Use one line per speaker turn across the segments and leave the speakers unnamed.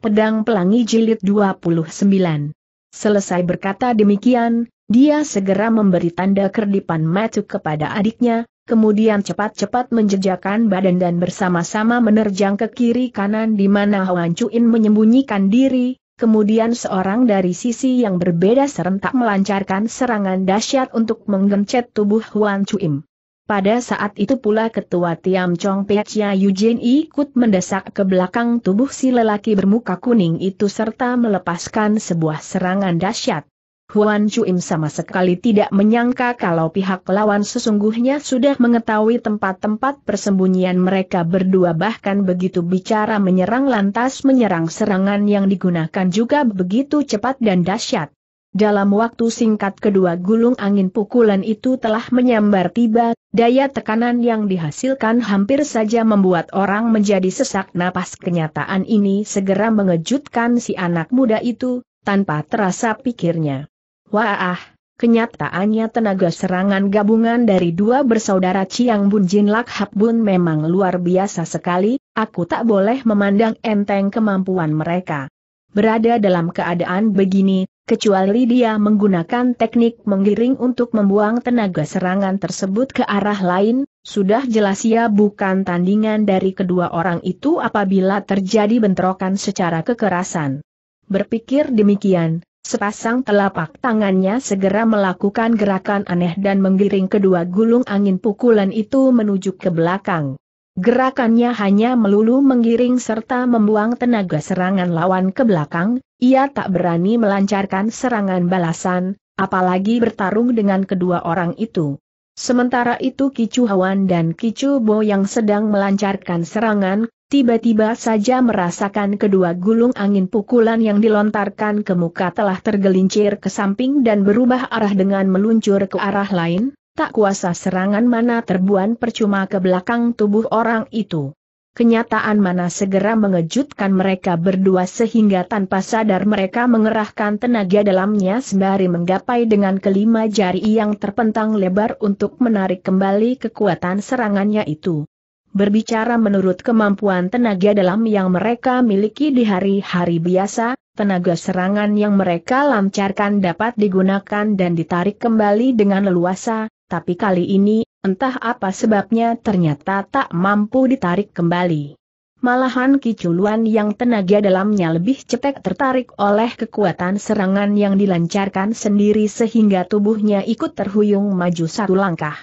Pedang Pelangi Jilid 29. Selesai berkata demikian, dia segera memberi tanda kerdipan matuk kepada adiknya, kemudian cepat-cepat menjejakan badan dan bersama-sama menerjang ke kiri kanan di mana Hwan Cuin menyembunyikan diri, kemudian seorang dari sisi yang berbeda serentak melancarkan serangan dahsyat untuk menggencet tubuh Hwan Cuim. Pada saat itu pula ketua Tiam Chong Yu Yujin ikut mendesak ke belakang tubuh si lelaki bermuka kuning itu serta melepaskan sebuah serangan dahsyat. Huan Chuim sama sekali tidak menyangka kalau pihak lawan sesungguhnya sudah mengetahui tempat-tempat persembunyian mereka berdua bahkan begitu bicara menyerang lantas menyerang serangan yang digunakan juga begitu cepat dan dahsyat. Dalam waktu singkat kedua gulung angin pukulan itu telah menyambar tiba, daya tekanan yang dihasilkan hampir saja membuat orang menjadi sesak napas kenyataan ini segera mengejutkan si anak muda itu, tanpa terasa pikirnya. Wah, kenyataannya tenaga serangan gabungan dari dua bersaudara Ciang Bun Jin Lak Hap Bun memang luar biasa sekali, aku tak boleh memandang enteng kemampuan mereka. Berada dalam keadaan begini, kecuali dia menggunakan teknik menggiring untuk membuang tenaga serangan tersebut ke arah lain, sudah jelas ia ya bukan tandingan dari kedua orang itu apabila terjadi bentrokan secara kekerasan. Berpikir demikian, sepasang telapak tangannya segera melakukan gerakan aneh dan menggiring kedua gulung angin pukulan itu menuju ke belakang. Gerakannya hanya melulu menggiring serta membuang tenaga serangan lawan ke belakang, ia tak berani melancarkan serangan balasan, apalagi bertarung dengan kedua orang itu. Sementara itu Kicu Hawan dan Kicu Bo yang sedang melancarkan serangan, tiba-tiba saja merasakan kedua gulung angin pukulan yang dilontarkan ke muka telah tergelincir ke samping dan berubah arah dengan meluncur ke arah lain, tak kuasa serangan mana terbuan percuma ke belakang tubuh orang itu. Kenyataan mana segera mengejutkan mereka berdua sehingga tanpa sadar mereka mengerahkan tenaga dalamnya sembari menggapai dengan kelima jari yang terpentang lebar untuk menarik kembali kekuatan serangannya itu. Berbicara menurut kemampuan tenaga dalam yang mereka miliki di hari-hari biasa, tenaga serangan yang mereka lancarkan dapat digunakan dan ditarik kembali dengan leluasa, tapi kali ini, entah apa sebabnya ternyata tak mampu ditarik kembali. Malahan Kiculuan yang tenaga dalamnya lebih cetek tertarik oleh kekuatan serangan yang dilancarkan sendiri sehingga tubuhnya ikut terhuyung maju satu langkah.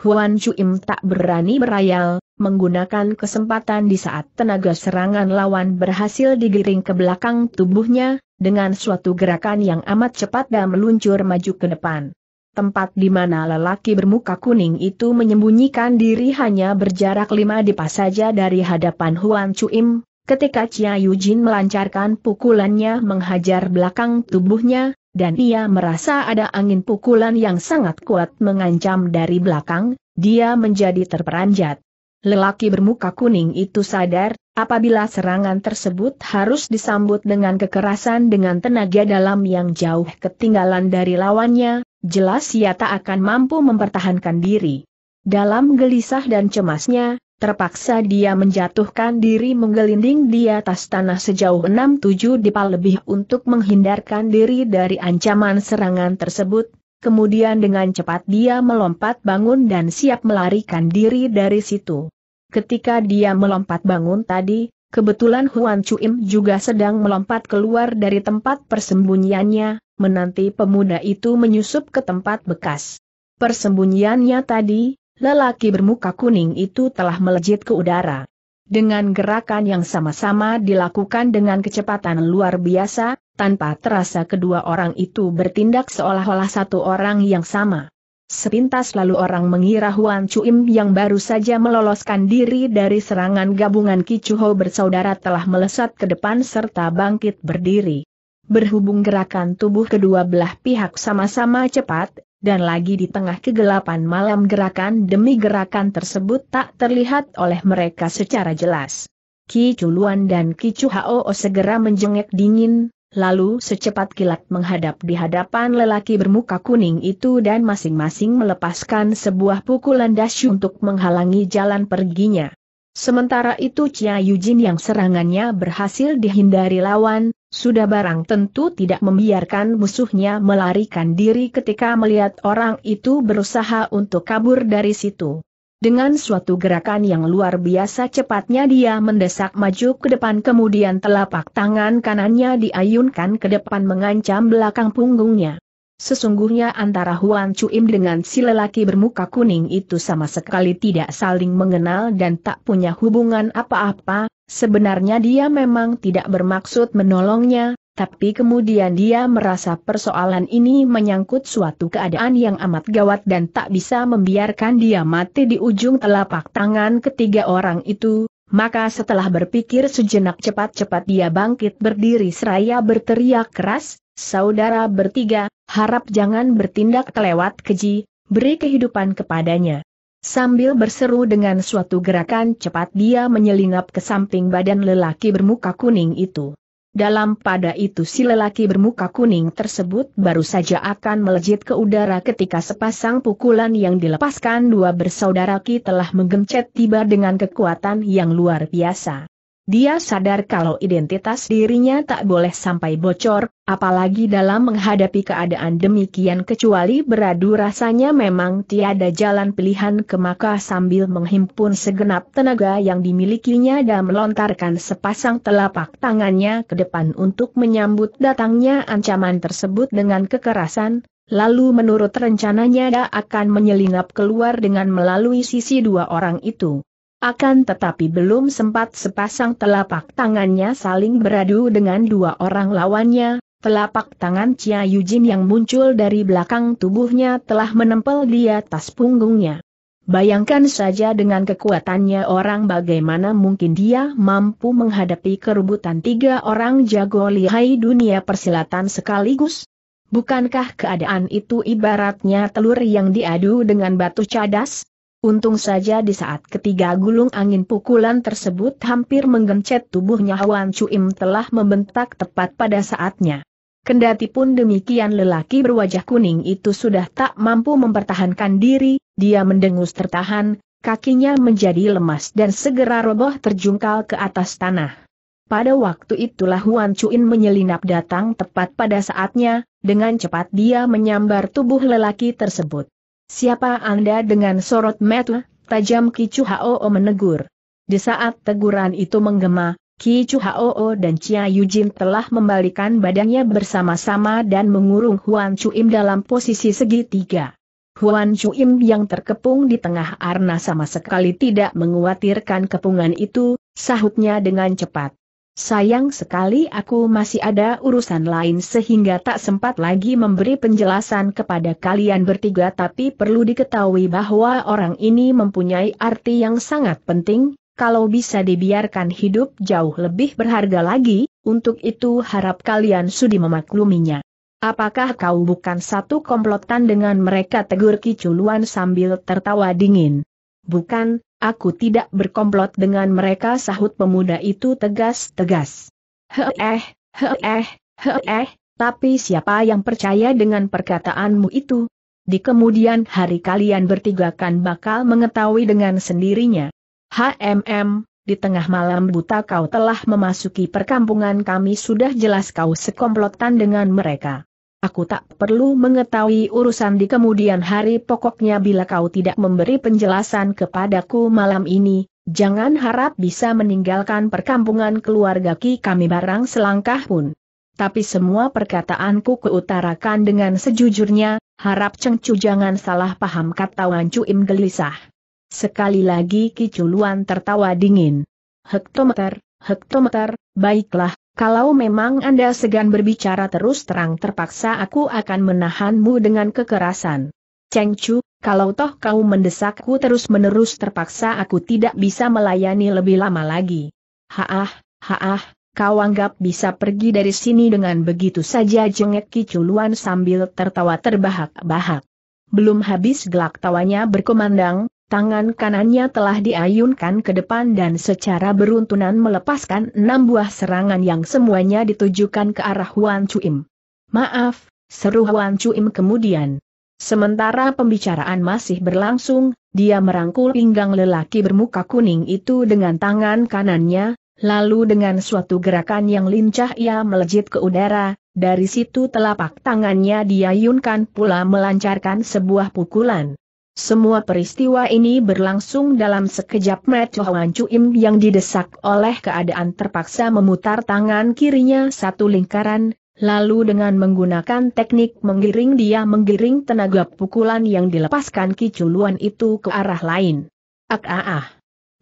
Huan Chuim tak berani berayal, menggunakan kesempatan di saat tenaga serangan lawan berhasil digiring ke belakang tubuhnya, dengan suatu gerakan yang amat cepat dan meluncur maju ke depan tempat di mana lelaki bermuka kuning itu menyembunyikan diri hanya berjarak lima dipas saja dari hadapan Huan Chuim, ketika Chia Yujin melancarkan pukulannya menghajar belakang tubuhnya, dan ia merasa ada angin pukulan yang sangat kuat mengancam dari belakang, dia menjadi terperanjat. Lelaki bermuka kuning itu sadar, apabila serangan tersebut harus disambut dengan kekerasan dengan tenaga dalam yang jauh ketinggalan dari lawannya, Jelas ia tak akan mampu mempertahankan diri. Dalam gelisah dan cemasnya, terpaksa dia menjatuhkan diri menggelinding di atas tanah sejauh 6-7 dipal lebih untuk menghindarkan diri dari ancaman serangan tersebut, kemudian dengan cepat dia melompat bangun dan siap melarikan diri dari situ. Ketika dia melompat bangun tadi, Kebetulan Huan Chuim juga sedang melompat keluar dari tempat persembunyiannya, menanti pemuda itu menyusup ke tempat bekas. Persembunyiannya tadi, lelaki bermuka kuning itu telah melejit ke udara. Dengan gerakan yang sama-sama dilakukan dengan kecepatan luar biasa, tanpa terasa kedua orang itu bertindak seolah-olah satu orang yang sama. Sepintas lalu orang mengira Huan Chuim yang baru saja meloloskan diri dari serangan gabungan Kichuho bersaudara telah melesat ke depan serta bangkit berdiri. Berhubung gerakan tubuh kedua belah pihak sama-sama cepat, dan lagi di tengah kegelapan malam gerakan demi gerakan tersebut tak terlihat oleh mereka secara jelas. Ki dan Ki segera menjengek dingin, lalu secepat kilat menghadap di hadapan lelaki bermuka kuning itu dan masing-masing melepaskan sebuah pukulan dasyu untuk menghalangi jalan perginya. Sementara itu Chia Yujin yang serangannya berhasil dihindari lawan, sudah barang tentu tidak membiarkan musuhnya melarikan diri ketika melihat orang itu berusaha untuk kabur dari situ. Dengan suatu gerakan yang luar biasa cepatnya dia mendesak maju ke depan kemudian telapak tangan kanannya diayunkan ke depan mengancam belakang punggungnya. Sesungguhnya antara Huan Chuim dengan si lelaki bermuka kuning itu sama sekali tidak saling mengenal dan tak punya hubungan apa-apa, sebenarnya dia memang tidak bermaksud menolongnya, tapi kemudian dia merasa persoalan ini menyangkut suatu keadaan yang amat gawat dan tak bisa membiarkan dia mati di ujung telapak tangan ketiga orang itu, maka setelah berpikir sejenak cepat-cepat dia bangkit berdiri seraya berteriak keras, saudara bertiga, harap jangan bertindak kelewat keji, beri kehidupan kepadanya. Sambil berseru dengan suatu gerakan cepat dia menyelinap ke samping badan lelaki bermuka kuning itu. Dalam pada itu si lelaki bermuka kuning tersebut baru saja akan melejit ke udara ketika sepasang pukulan yang dilepaskan dua bersaudara Ki telah menggencet tiba dengan kekuatan yang luar biasa. Dia sadar kalau identitas dirinya tak boleh sampai bocor, apalagi dalam menghadapi keadaan demikian kecuali beradu rasanya memang tiada jalan pilihan ke maka sambil menghimpun segenap tenaga yang dimilikinya dan melontarkan sepasang telapak tangannya ke depan untuk menyambut datangnya ancaman tersebut dengan kekerasan, lalu menurut rencananya dia akan menyelinap keluar dengan melalui sisi dua orang itu. Akan tetapi belum sempat sepasang telapak tangannya saling beradu dengan dua orang lawannya, telapak tangan Chia Yujin yang muncul dari belakang tubuhnya telah menempel di atas punggungnya. Bayangkan saja dengan kekuatannya orang bagaimana mungkin dia mampu menghadapi kerubutan tiga orang jago lihai dunia persilatan sekaligus? Bukankah keadaan itu ibaratnya telur yang diadu dengan batu cadas? Untung saja di saat ketiga gulung angin pukulan tersebut hampir menggencet tubuhnya Chu Chuim telah membentak tepat pada saatnya. Kendati pun demikian lelaki berwajah kuning itu sudah tak mampu mempertahankan diri, dia mendengus tertahan, kakinya menjadi lemas dan segera roboh terjungkal ke atas tanah. Pada waktu itulah Huan Chuin menyelinap datang tepat pada saatnya, dengan cepat dia menyambar tubuh lelaki tersebut. Siapa Anda dengan sorot mata, tajam Kicu Hao menegur. Di saat teguran itu menggema, Kicu Hao dan Chia Yujin telah membalikan badannya bersama-sama dan mengurung Huan Chuim dalam posisi segitiga. Huan Chuim yang terkepung di tengah arna sama sekali tidak menguatirkan kepungan itu, sahutnya dengan cepat. Sayang sekali aku masih ada urusan lain sehingga tak sempat lagi memberi penjelasan kepada kalian bertiga tapi perlu diketahui bahwa orang ini mempunyai arti yang sangat penting, kalau bisa dibiarkan hidup jauh lebih berharga lagi, untuk itu harap kalian sudi memakluminya. Apakah kau bukan satu komplotan dengan mereka tegur kiculuan sambil tertawa dingin? Bukan, Aku tidak berkomplot dengan mereka sahut pemuda itu tegas-tegas. Heeh, heeh, heeh, tapi siapa yang percaya dengan perkataanmu itu? Di kemudian hari kalian bertiga kan bakal mengetahui dengan sendirinya. HMM, di tengah malam buta kau telah memasuki perkampungan kami sudah jelas kau sekomplotan dengan mereka. Aku tak perlu mengetahui urusan di kemudian hari pokoknya bila kau tidak memberi penjelasan kepadaku malam ini, jangan harap bisa meninggalkan perkampungan keluarga Ki kami barang selangkah pun. Tapi semua perkataanku keutarakan dengan sejujurnya, harap Cengcu jangan salah paham kata Wancu Im gelisah. Sekali lagi Ki Culuan tertawa dingin. Hektometer, hektometer, baiklah, kalau memang Anda segan berbicara terus terang terpaksa aku akan menahanmu dengan kekerasan. Cheng Chu, kalau toh kau mendesakku terus-menerus terpaksa aku tidak bisa melayani lebih lama lagi. Haah, haah, kau anggap bisa pergi dari sini dengan begitu saja jengek kiculuan sambil tertawa terbahak-bahak. Belum habis gelak tawanya berkumandang, Tangan kanannya telah diayunkan ke depan dan secara beruntunan melepaskan enam buah serangan yang semuanya ditujukan ke arah Huan Chuim. Maaf, seru Huan Chuim kemudian. Sementara pembicaraan masih berlangsung, dia merangkul pinggang lelaki bermuka kuning itu dengan tangan kanannya, lalu dengan suatu gerakan yang lincah ia melejit ke udara, dari situ telapak tangannya diayunkan pula melancarkan sebuah pukulan. Semua peristiwa ini berlangsung dalam sekejap mata Hoan Im yang didesak oleh keadaan terpaksa memutar tangan kirinya satu lingkaran, lalu dengan menggunakan teknik menggiring dia menggiring tenaga pukulan yang dilepaskan kiculuan itu ke arah lain. Ak ah ah.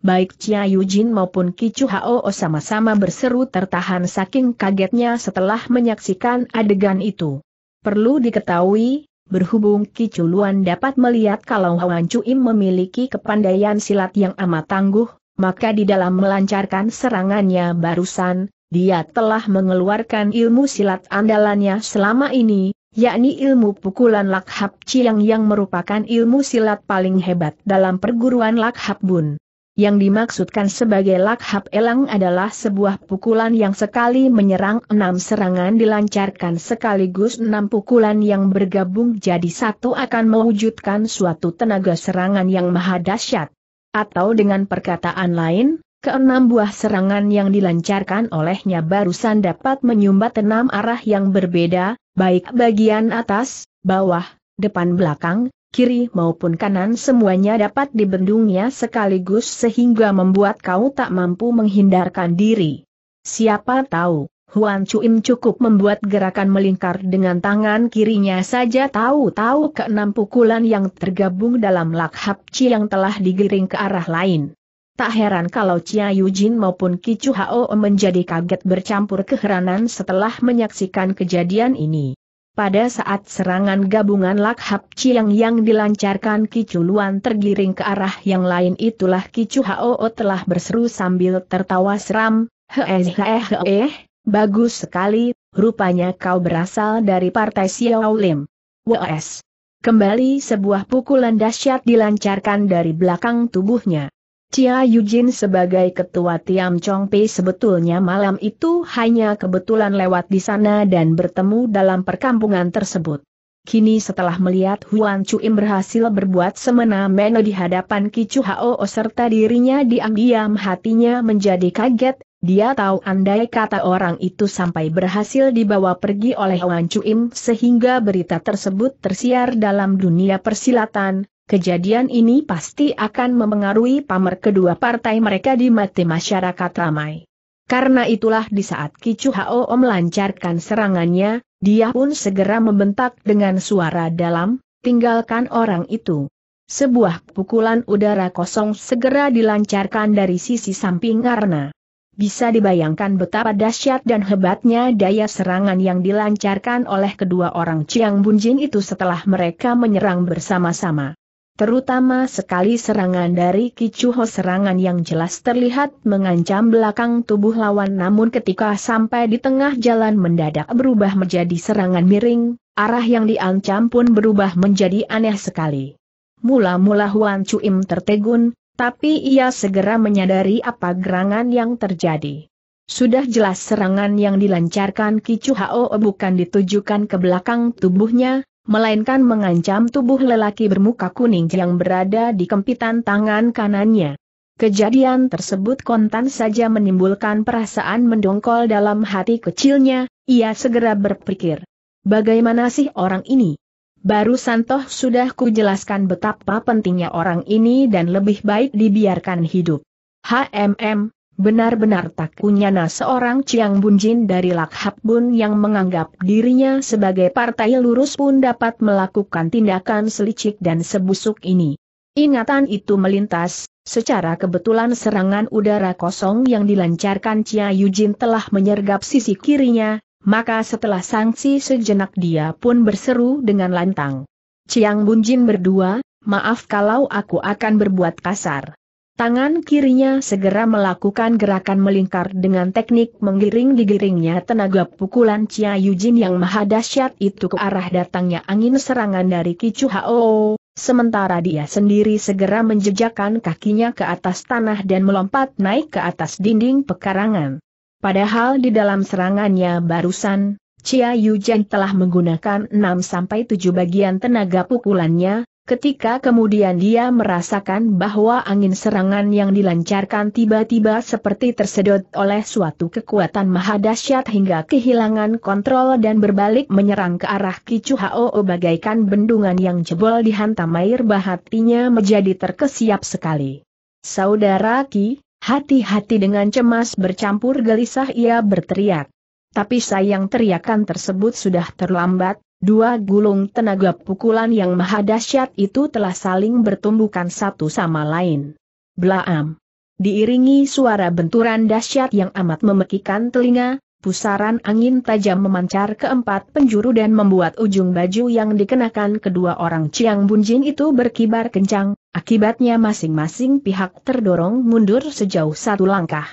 Baik Chia Yujin maupun Kicu Hao sama-sama berseru tertahan saking kagetnya setelah menyaksikan adegan itu. Perlu diketahui, Berhubung Kiculuan dapat melihat kalau Hawan Cuim memiliki kepandaian silat yang amat tangguh, maka di dalam melancarkan serangannya barusan, dia telah mengeluarkan ilmu silat andalannya selama ini, yakni ilmu pukulan Lakhap Chiang yang merupakan ilmu silat paling hebat dalam perguruan Lakhap Bun. Yang dimaksudkan sebagai lakhap elang adalah sebuah pukulan yang sekali menyerang enam serangan dilancarkan sekaligus enam pukulan yang bergabung jadi satu akan mewujudkan suatu tenaga serangan yang maha dahsyat. Atau dengan perkataan lain, keenam buah serangan yang dilancarkan olehnya barusan dapat menyumbat enam arah yang berbeda, baik bagian atas, bawah, depan belakang, kiri maupun kanan semuanya dapat dibendungnya sekaligus sehingga membuat kau tak mampu menghindarkan diri. Siapa tahu, Huan Chuim cukup membuat gerakan melingkar dengan tangan kirinya saja tahu-tahu keenam pukulan yang tergabung dalam lakhap Chi yang telah digiring ke arah lain. Tak heran kalau Chia Yujin maupun Kicu Hao menjadi kaget bercampur keheranan setelah menyaksikan kejadian ini. Pada saat serangan gabungan Lakhap Chiang yang dilancarkan Kicu tergiring ke arah yang lain itulah Kicu Hao telah berseru sambil tertawa seram, Hehehe, eh, eh, eh, bagus sekali, rupanya kau berasal dari partai Xiao Lim. Kembali sebuah pukulan dahsyat dilancarkan dari belakang tubuhnya. Cia Yujin sebagai ketua Tiam Chong Pei sebetulnya malam itu hanya kebetulan lewat di sana dan bertemu dalam perkampungan tersebut. Kini setelah melihat Huan Chuim berhasil berbuat semena-mena di hadapan Kicu Hao serta dirinya diam-diam hatinya menjadi kaget, dia tahu andai kata orang itu sampai berhasil dibawa pergi oleh Huan Chuim sehingga berita tersebut tersiar dalam dunia persilatan, Kejadian ini pasti akan memengaruhi pamer kedua partai mereka di mata masyarakat ramai. Karena itulah di saat Kicu Hao melancarkan serangannya, dia pun segera membentak dengan suara dalam, tinggalkan orang itu. Sebuah pukulan udara kosong segera dilancarkan dari sisi samping karena. Bisa dibayangkan betapa dahsyat dan hebatnya daya serangan yang dilancarkan oleh kedua orang Chiang Bunjin itu setelah mereka menyerang bersama-sama terutama sekali serangan dari Kichuho serangan yang jelas terlihat mengancam belakang tubuh lawan namun ketika sampai di tengah jalan mendadak berubah menjadi serangan miring, arah yang diancam pun berubah menjadi aneh sekali. Mula-mula Huan Cuim tertegun, tapi ia segera menyadari apa gerangan yang terjadi. Sudah jelas serangan yang dilancarkan Kichuho bukan ditujukan ke belakang tubuhnya, melainkan mengancam tubuh lelaki bermuka kuning yang berada di kempitan tangan kanannya. Kejadian tersebut kontan saja menimbulkan perasaan mendongkol dalam hati kecilnya, ia segera berpikir. Bagaimana sih orang ini? Baru Santoh sudah kujelaskan betapa pentingnya orang ini dan lebih baik dibiarkan hidup. HMM, Benar-benar tak kunyana seorang Chiang Bunjin dari Lakhap Bun yang menganggap dirinya sebagai partai lurus pun dapat melakukan tindakan selicik dan sebusuk ini. Ingatan itu melintas, secara kebetulan serangan udara kosong yang dilancarkan Chia Yujin telah menyergap sisi kirinya, maka setelah sanksi sejenak dia pun berseru dengan lantang. Chiang Bunjin berdua, maaf kalau aku akan berbuat kasar. Tangan kirinya segera melakukan gerakan melingkar dengan teknik menggiring digiringnya tenaga pukulan Chia Yujin yang maha dahsyat itu ke arah datangnya angin serangan dari Kicu Hao. Sementara dia sendiri segera menjejakkan kakinya ke atas tanah dan melompat naik ke atas dinding pekarangan. Padahal di dalam serangannya barusan, Chia Yujin telah menggunakan 6-7 bagian tenaga pukulannya, Ketika kemudian dia merasakan bahwa angin serangan yang dilancarkan tiba-tiba seperti tersedot oleh suatu kekuatan maha dahsyat hingga kehilangan kontrol dan berbalik menyerang ke arah Kicu Hao bagaikan bendungan yang jebol dihantam air bah menjadi terkesiap sekali. Saudara Ki, hati-hati dengan cemas bercampur gelisah ia berteriak. Tapi sayang teriakan tersebut sudah terlambat, Dua gulung tenaga pukulan yang maha dahsyat itu telah saling bertumbukan satu sama lain. Blaam. Diiringi suara benturan dahsyat yang amat memekikan telinga, pusaran angin tajam memancar ke empat penjuru dan membuat ujung baju yang dikenakan kedua orang Ciang Bunjin itu berkibar kencang, akibatnya masing-masing pihak terdorong mundur sejauh satu langkah.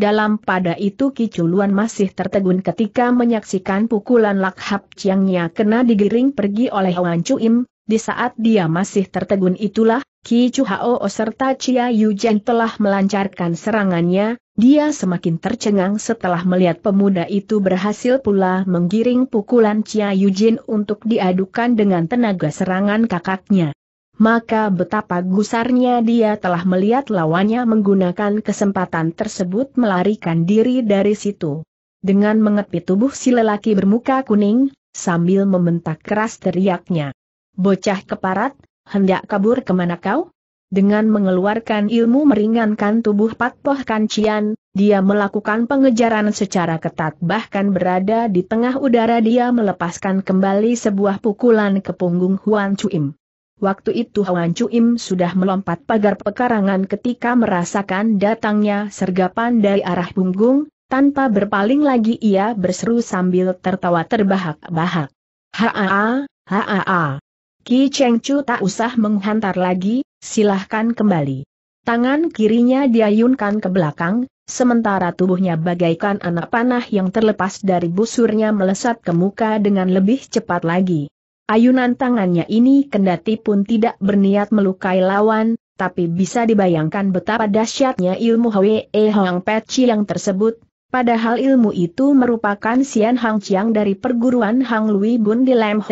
Dalam pada itu kiculuan masih tertegun ketika menyaksikan pukulan Lakhap Chiangnya kena digiring pergi oleh Wan Im, di saat dia masih tertegun itulah, Ki Chu Hao serta Chia Jen telah melancarkan serangannya, dia semakin tercengang setelah melihat pemuda itu berhasil pula menggiring pukulan Chia Yu Jin untuk diadukan dengan tenaga serangan kakaknya maka betapa gusarnya dia telah melihat lawannya menggunakan kesempatan tersebut melarikan diri dari situ. Dengan mengepi tubuh si lelaki bermuka kuning, sambil membentak keras teriaknya. Bocah keparat, hendak kabur kemana kau? Dengan mengeluarkan ilmu meringankan tubuh Patpoh Kancian, dia melakukan pengejaran secara ketat bahkan berada di tengah udara dia melepaskan kembali sebuah pukulan ke punggung Huan Chuim. Waktu itu Hwan Im sudah melompat pagar pekarangan ketika merasakan datangnya sergapan dari arah punggung, tanpa berpaling lagi ia berseru sambil tertawa terbahak-bahak. Haa, haa. Ki Cheng Chu tak usah menghantar lagi, silahkan kembali. Tangan kirinya diayunkan ke belakang, sementara tubuhnya bagaikan anak panah yang terlepas dari busurnya melesat ke muka dengan lebih cepat lagi. Ayunan tangannya ini kendati pun tidak berniat melukai lawan, tapi bisa dibayangkan betapa dahsyatnya ilmu Hwee Hong Pet yang tersebut, padahal ilmu itu merupakan Sian Hang Chiang dari perguruan Hang Lui Bun di Lam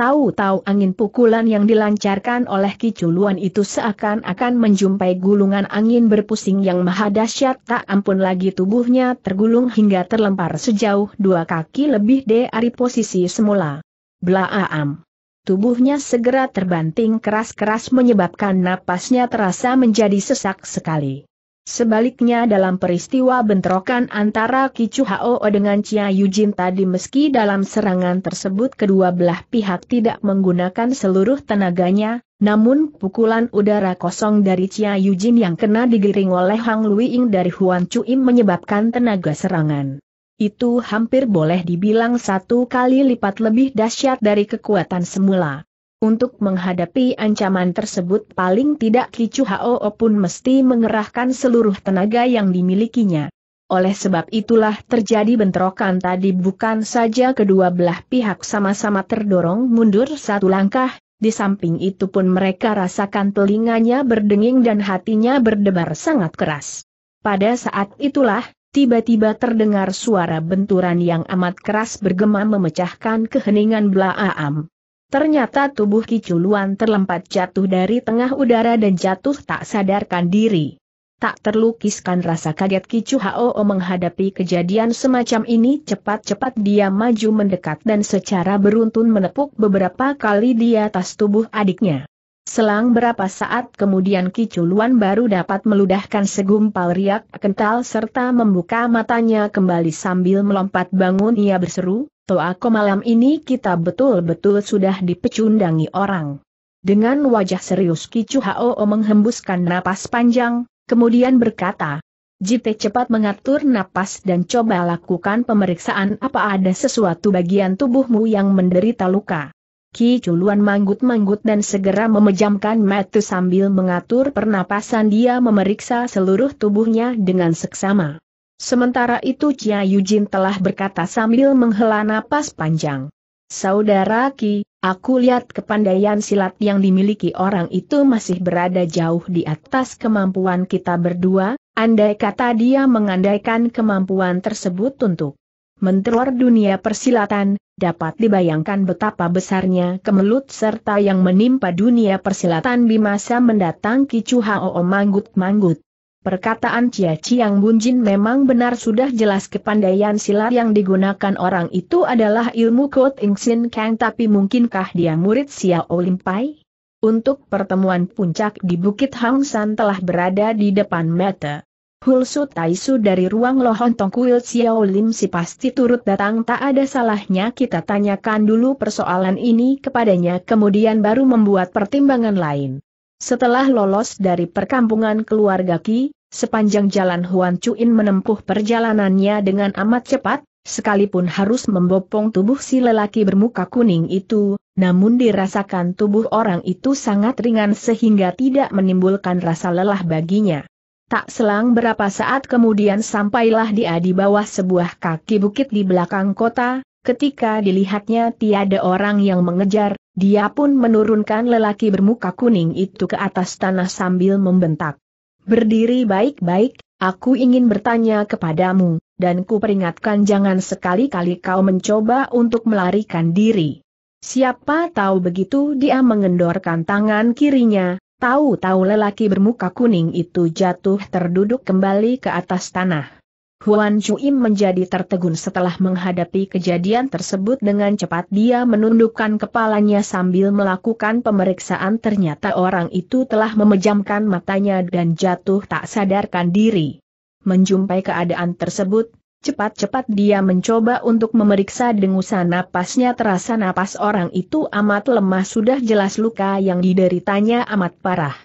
Tahu-tahu angin pukulan yang dilancarkan oleh kiculuan itu seakan-akan menjumpai gulungan angin berpusing yang maha dahsyat tak ampun lagi tubuhnya tergulung hingga terlempar sejauh dua kaki lebih dari posisi semula. Blaam. Tubuhnya segera terbanting keras-keras menyebabkan napasnya terasa menjadi sesak sekali. Sebaliknya dalam peristiwa bentrokan antara Kicu Hao dengan Chia Yujin tadi meski dalam serangan tersebut kedua belah pihak tidak menggunakan seluruh tenaganya, namun pukulan udara kosong dari Chia Yujin yang kena digiring oleh Hang Ying dari Huan Chuim menyebabkan tenaga serangan itu hampir boleh dibilang satu kali lipat lebih dahsyat dari kekuatan semula. Untuk menghadapi ancaman tersebut paling tidak Kicu Hao pun mesti mengerahkan seluruh tenaga yang dimilikinya. Oleh sebab itulah terjadi bentrokan tadi bukan saja kedua belah pihak sama-sama terdorong mundur satu langkah, di samping itu pun mereka rasakan telinganya berdenging dan hatinya berdebar sangat keras. Pada saat itulah, Tiba-tiba terdengar suara benturan yang amat keras bergema memecahkan keheningan belaam. Ternyata tubuh Kiculuan terlempat jatuh dari tengah udara dan jatuh tak sadarkan diri. Tak terlukiskan rasa kaget Kicu Hao menghadapi kejadian semacam ini cepat-cepat dia maju mendekat dan secara beruntun menepuk beberapa kali di atas tubuh adiknya. Selang berapa saat kemudian Kiculuan baru dapat meludahkan segumpal riak kental serta membuka matanya kembali sambil melompat bangun ia berseru, Toako malam ini kita betul-betul sudah dipecundangi orang. Dengan wajah serius Kicu Hao menghembuskan napas panjang, kemudian berkata, Jite cepat mengatur napas dan coba lakukan pemeriksaan apa ada sesuatu bagian tubuhmu yang menderita luka. Ki Chuluan manggut-manggut dan segera memejamkan mata sambil mengatur pernapasan dia memeriksa seluruh tubuhnya dengan seksama. Sementara itu Chia Yujin telah berkata sambil menghela napas panjang. Saudara Ki, aku lihat kepandaian silat yang dimiliki orang itu masih berada jauh di atas kemampuan kita berdua, andai kata dia mengandaikan kemampuan tersebut untuk menteror dunia persilatan, dapat dibayangkan betapa besarnya kemelut serta yang menimpa dunia persilatan di masa mendatang Kicu Hao manggut-manggut. Perkataan Cia Chiang Bunjin memang benar sudah jelas kepandaian silat yang digunakan orang itu adalah ilmu Kut Ing Sin Kang tapi mungkinkah dia murid Xiao Limpai? Untuk pertemuan puncak di Bukit Hang San telah berada di depan mata. Hulsu Taisu dari ruang lohontong kuil Xiao Lim si pasti turut datang tak ada salahnya kita tanyakan dulu persoalan ini kepadanya kemudian baru membuat pertimbangan lain. Setelah lolos dari perkampungan keluarga Ki, sepanjang jalan Huan Chuin menempuh perjalanannya dengan amat cepat, sekalipun harus membopong tubuh si lelaki bermuka kuning itu, namun dirasakan tubuh orang itu sangat ringan sehingga tidak menimbulkan rasa lelah baginya. Tak selang berapa saat kemudian sampailah dia di bawah sebuah kaki bukit di belakang kota, ketika dilihatnya tiada orang yang mengejar, dia pun menurunkan lelaki bermuka kuning itu ke atas tanah sambil membentak. Berdiri baik-baik, aku ingin bertanya kepadamu, dan ku peringatkan jangan sekali-kali kau mencoba untuk melarikan diri. Siapa tahu begitu dia mengendorkan tangan kirinya, Tahu-tahu lelaki bermuka kuning itu jatuh terduduk kembali ke atas tanah. Huan Chuim menjadi tertegun setelah menghadapi kejadian tersebut dengan cepat dia menundukkan kepalanya sambil melakukan pemeriksaan ternyata orang itu telah memejamkan matanya dan jatuh tak sadarkan diri. Menjumpai keadaan tersebut, Cepat-cepat dia mencoba untuk memeriksa dengusan napasnya terasa napas orang itu amat lemah sudah jelas luka yang dideritanya amat parah.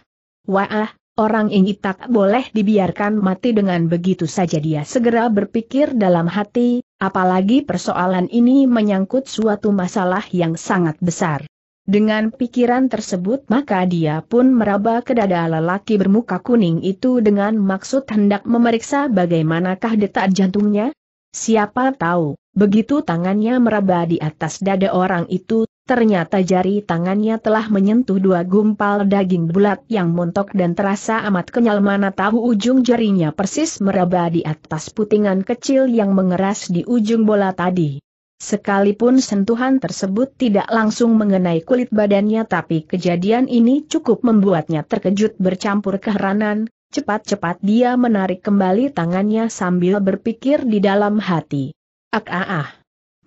Wah, orang ini tak boleh dibiarkan mati dengan begitu saja dia segera berpikir dalam hati, apalagi persoalan ini menyangkut suatu masalah yang sangat besar. Dengan pikiran tersebut maka dia pun meraba ke dada lelaki bermuka kuning itu dengan maksud hendak memeriksa bagaimanakah detak jantungnya. Siapa tahu, begitu tangannya meraba di atas dada orang itu, ternyata jari tangannya telah menyentuh dua gumpal daging bulat yang montok dan terasa amat kenyal mana tahu ujung jarinya persis meraba di atas putingan kecil yang mengeras di ujung bola tadi. Sekalipun sentuhan tersebut tidak langsung mengenai kulit badannya tapi kejadian ini cukup membuatnya terkejut bercampur keheranan, cepat-cepat dia menarik kembali tangannya sambil berpikir di dalam hati. Ak ah ah.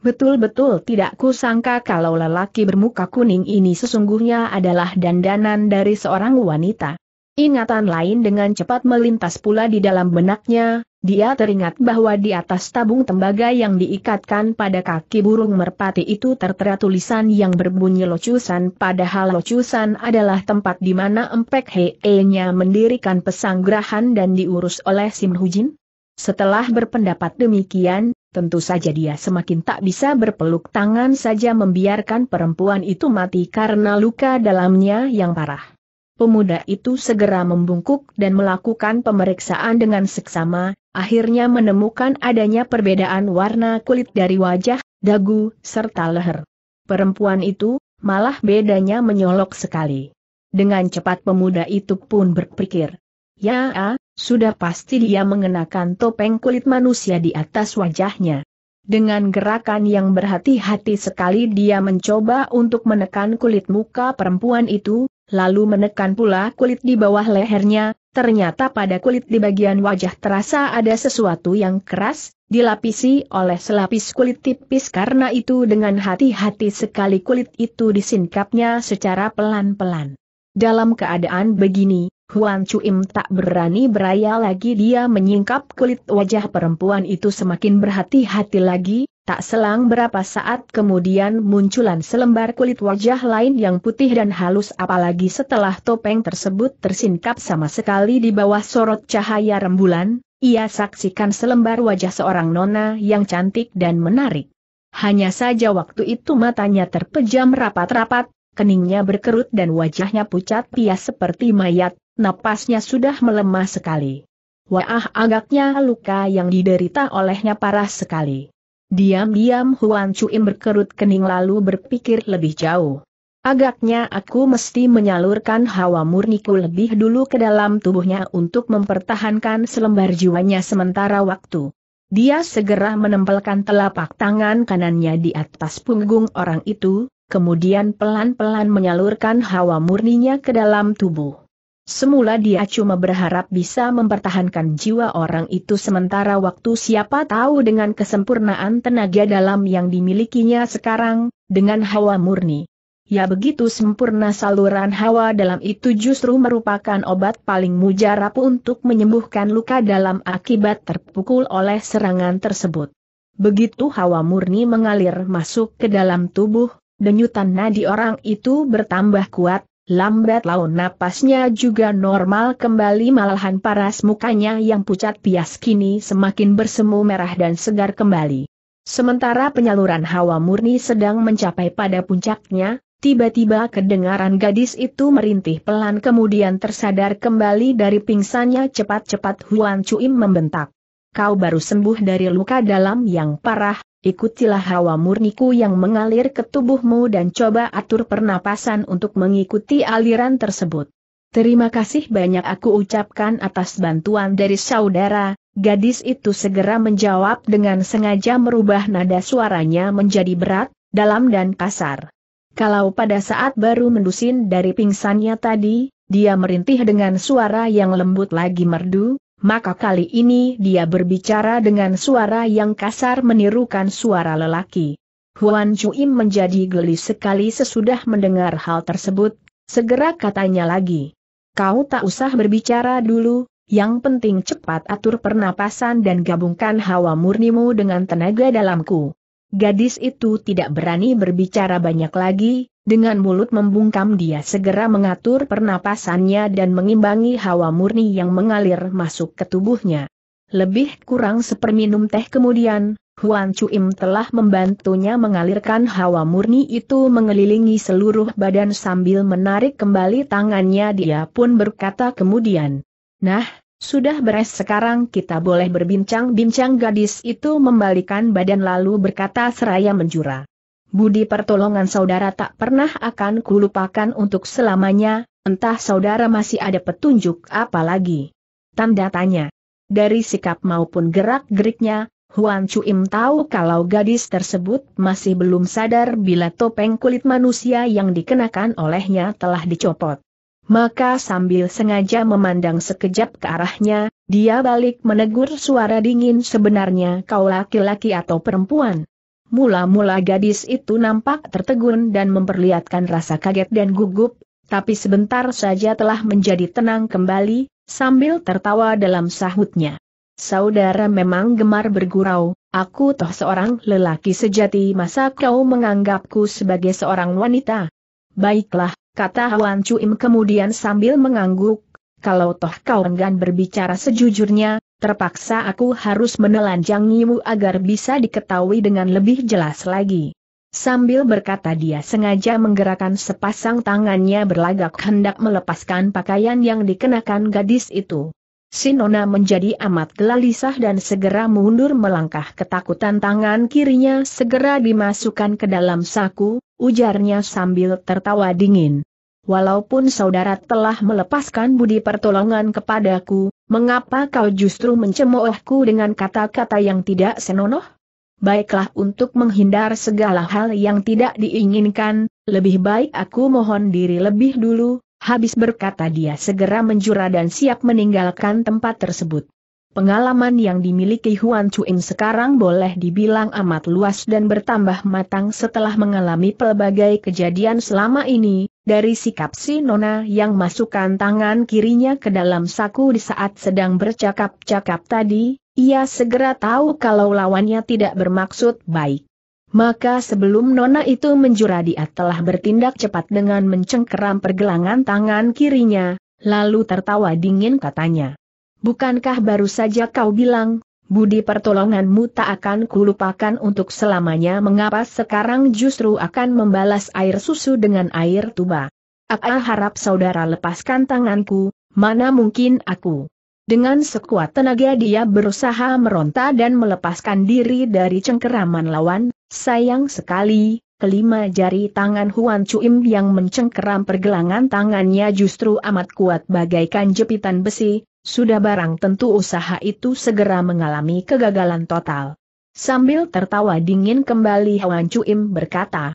Betul-betul tidak kusangka kalau lelaki bermuka kuning ini sesungguhnya adalah dandanan dari seorang wanita. Ingatan lain dengan cepat melintas pula di dalam benaknya, dia teringat bahwa di atas tabung tembaga yang diikatkan pada kaki burung merpati itu tertera tulisan yang berbunyi locusan padahal locusan adalah tempat di mana Empek Hee-nya mendirikan pesanggrahan dan diurus oleh Sim Hujin. Setelah berpendapat demikian, tentu saja dia semakin tak bisa berpeluk tangan saja membiarkan perempuan itu mati karena luka dalamnya yang parah. Pemuda itu segera membungkuk dan melakukan pemeriksaan dengan seksama, akhirnya menemukan adanya perbedaan warna kulit dari wajah, dagu, serta leher. Perempuan itu, malah bedanya menyolok sekali. Dengan cepat pemuda itu pun berpikir, ya, ah, sudah pasti dia mengenakan topeng kulit manusia di atas wajahnya. Dengan gerakan yang berhati-hati sekali dia mencoba untuk menekan kulit muka perempuan itu, lalu menekan pula kulit di bawah lehernya, ternyata pada kulit di bagian wajah terasa ada sesuatu yang keras, dilapisi oleh selapis kulit tipis karena itu dengan hati-hati sekali kulit itu disingkapnya secara pelan-pelan. Dalam keadaan begini, Huan Chuim tak berani beraya lagi dia menyingkap kulit wajah perempuan itu semakin berhati-hati lagi, Tak selang berapa saat kemudian munculan selembar kulit wajah lain yang putih dan halus apalagi setelah topeng tersebut tersingkap sama sekali di bawah sorot cahaya rembulan, ia saksikan selembar wajah seorang nona yang cantik dan menarik. Hanya saja waktu itu matanya terpejam rapat-rapat, keningnya berkerut dan wajahnya pucat pias seperti mayat, napasnya sudah melemah sekali. Wah agaknya luka yang diderita olehnya parah sekali. Diam-diam Huan Chuim berkerut kening lalu berpikir lebih jauh. Agaknya aku mesti menyalurkan hawa murniku lebih dulu ke dalam tubuhnya untuk mempertahankan selembar jiwanya sementara waktu. Dia segera menempelkan telapak tangan kanannya di atas punggung orang itu, kemudian pelan-pelan menyalurkan hawa murninya ke dalam tubuh. Semula dia cuma berharap bisa mempertahankan jiwa orang itu sementara waktu siapa tahu dengan kesempurnaan tenaga dalam yang dimilikinya sekarang, dengan hawa murni. Ya begitu sempurna saluran hawa dalam itu justru merupakan obat paling mujarab untuk menyembuhkan luka dalam akibat terpukul oleh serangan tersebut. Begitu hawa murni mengalir masuk ke dalam tubuh, denyutan nadi orang itu bertambah kuat, Lambat laun napasnya juga normal kembali malahan paras mukanya yang pucat pias kini semakin bersemu merah dan segar kembali. Sementara penyaluran hawa murni sedang mencapai pada puncaknya, tiba-tiba kedengaran gadis itu merintih pelan kemudian tersadar kembali dari pingsannya cepat-cepat Huan Cuim membentak. Kau baru sembuh dari luka dalam yang parah, ikutilah hawa murniku yang mengalir ke tubuhmu dan coba atur pernapasan untuk mengikuti aliran tersebut. Terima kasih banyak aku ucapkan atas bantuan dari saudara, gadis itu segera menjawab dengan sengaja merubah nada suaranya menjadi berat, dalam dan kasar. Kalau pada saat baru mendusin dari pingsannya tadi, dia merintih dengan suara yang lembut lagi merdu, maka kali ini dia berbicara dengan suara yang kasar menirukan suara lelaki. Huan Chuim menjadi geli sekali sesudah mendengar hal tersebut, segera katanya lagi. Kau tak usah berbicara dulu, yang penting cepat atur pernapasan dan gabungkan hawa murnimu dengan tenaga dalamku. Gadis itu tidak berani berbicara banyak lagi, dengan mulut membungkam dia segera mengatur pernapasannya dan mengimbangi hawa murni yang mengalir masuk ke tubuhnya. Lebih kurang seperminum teh kemudian, Huan Chuim telah membantunya mengalirkan hawa murni itu mengelilingi seluruh badan sambil menarik kembali tangannya dia pun berkata kemudian, Nah, sudah beres sekarang kita boleh berbincang-bincang gadis itu membalikan badan lalu berkata seraya menjura. Budi pertolongan saudara tak pernah akan kulupakan untuk selamanya, entah saudara masih ada petunjuk apa lagi. Tanda tanya. Dari sikap maupun gerak-geriknya, Huan Chuim tahu kalau gadis tersebut masih belum sadar bila topeng kulit manusia yang dikenakan olehnya telah dicopot. Maka sambil sengaja memandang sekejap ke arahnya, dia balik menegur suara dingin sebenarnya kau laki-laki atau perempuan. Mula-mula gadis itu nampak tertegun dan memperlihatkan rasa kaget dan gugup, tapi sebentar saja telah menjadi tenang kembali, sambil tertawa dalam sahutnya. Saudara memang gemar bergurau, aku toh seorang lelaki sejati masa kau menganggapku sebagai seorang wanita. Baiklah, kata Hwan Cuim kemudian sambil mengangguk, kalau toh kau enggan berbicara sejujurnya, terpaksa aku harus menelanjangimu agar bisa diketahui dengan lebih jelas lagi. Sambil berkata dia sengaja menggerakkan sepasang tangannya berlagak hendak melepaskan pakaian yang dikenakan gadis itu. Sinona menjadi amat gelisah dan segera mundur melangkah ketakutan tangan kirinya segera dimasukkan ke dalam saku, ujarnya sambil tertawa dingin. Walaupun saudara telah melepaskan budi pertolongan kepadaku, Mengapa kau justru mencemoohku dengan kata-kata yang tidak senonoh? Baiklah untuk menghindar segala hal yang tidak diinginkan, lebih baik aku mohon diri lebih dulu, habis berkata dia segera menjura dan siap meninggalkan tempat tersebut. Pengalaman yang dimiliki Huan Chuing sekarang boleh dibilang amat luas dan bertambah matang setelah mengalami pelbagai kejadian selama ini, dari sikap si Nona yang masukkan tangan kirinya ke dalam saku di saat sedang bercakap-cakap tadi, ia segera tahu kalau lawannya tidak bermaksud baik. Maka sebelum Nona itu menjura dia telah bertindak cepat dengan mencengkeram pergelangan tangan kirinya, lalu tertawa dingin katanya. Bukankah baru saja kau bilang, Budi pertolonganmu tak akan kulupakan untuk selamanya mengapa sekarang justru akan membalas air susu dengan air tuba. Aku harap saudara lepaskan tanganku, mana mungkin aku. Dengan sekuat tenaga dia berusaha meronta dan melepaskan diri dari cengkeraman lawan, sayang sekali, kelima jari tangan Huan Chuim yang mencengkeram pergelangan tangannya justru amat kuat bagaikan jepitan besi, sudah barang tentu usaha itu segera mengalami kegagalan total. Sambil tertawa dingin kembali Hwan cuim berkata,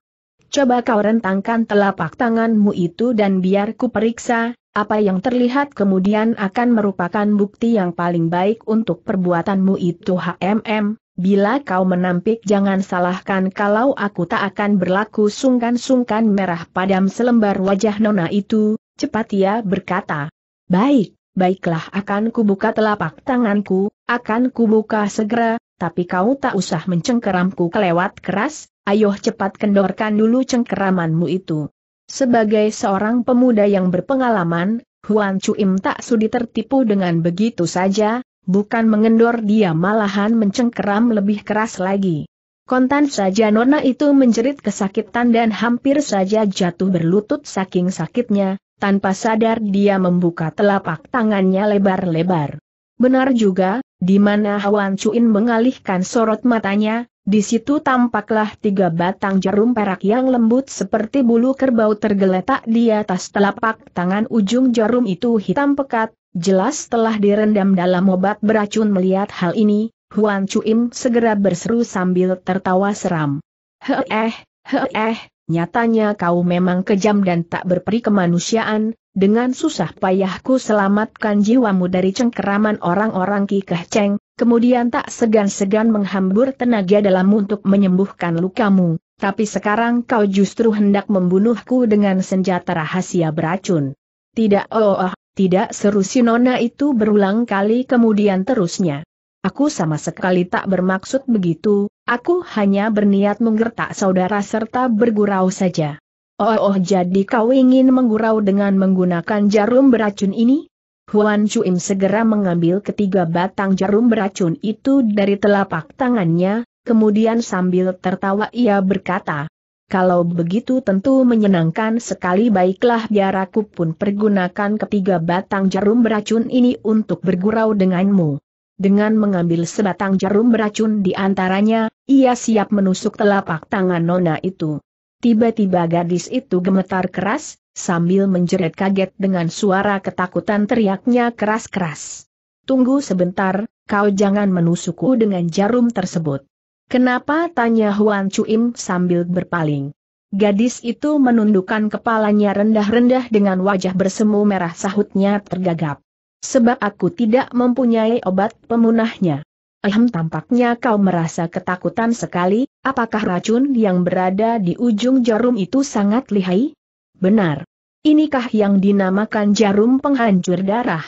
Coba kau rentangkan telapak tanganmu itu dan biar ku periksa, apa yang terlihat kemudian akan merupakan bukti yang paling baik untuk perbuatanmu itu HMM, bila kau menampik jangan salahkan kalau aku tak akan berlaku sungkan-sungkan merah padam selembar wajah nona itu, cepat ia berkata. Baik baiklah akan kubuka telapak tanganku, akan kubuka segera, tapi kau tak usah mencengkeramku kelewat keras, ayo cepat kendorkan dulu cengkeramanmu itu. Sebagai seorang pemuda yang berpengalaman, Huan Chuim tak sudi tertipu dengan begitu saja, bukan mengendor dia malahan mencengkeram lebih keras lagi. Kontan saja Nona itu menjerit kesakitan dan hampir saja jatuh berlutut saking sakitnya, tanpa sadar dia membuka telapak tangannya lebar-lebar. Benar juga, di mana Hwan Cuin mengalihkan sorot matanya, di situ tampaklah tiga batang jarum perak yang lembut seperti bulu kerbau tergeletak di atas telapak tangan ujung jarum itu hitam pekat, jelas telah direndam dalam obat beracun melihat hal ini, Huan Cuim segera berseru sambil tertawa seram. Heh, heh, nyatanya kau memang kejam dan tak berperi kemanusiaan, dengan susah payahku selamatkan jiwamu dari cengkeraman orang-orang Ki Kehceng, kemudian tak segan-segan menghambur tenaga dalam untuk menyembuhkan lukamu, tapi sekarang kau justru hendak membunuhku dengan senjata rahasia beracun. Tidak oh, oh tidak seru si nona itu berulang kali kemudian terusnya. Aku sama sekali tak bermaksud begitu, aku hanya berniat menggertak saudara serta bergurau saja. Oh, oh jadi kau ingin menggurau dengan menggunakan jarum beracun ini? Huan Chuim segera mengambil ketiga batang jarum beracun itu dari telapak tangannya, kemudian sambil tertawa ia berkata, kalau begitu tentu menyenangkan sekali baiklah biar aku pun pergunakan ketiga batang jarum beracun ini untuk bergurau denganmu. Dengan mengambil sebatang jarum beracun di antaranya, ia siap menusuk telapak tangan Nona itu. Tiba-tiba gadis itu gemetar keras, sambil menjerit kaget dengan suara ketakutan teriaknya keras-keras. Tunggu sebentar, kau jangan menusukku dengan jarum tersebut. Kenapa tanya Huan Chuim sambil berpaling. Gadis itu menundukkan kepalanya rendah-rendah dengan wajah bersemu merah sahutnya tergagap. Sebab aku tidak mempunyai obat pemunahnya. Ahem tampaknya kau merasa ketakutan sekali, apakah racun yang berada di ujung jarum itu sangat lihai? Benar. Inikah yang dinamakan jarum penghancur darah?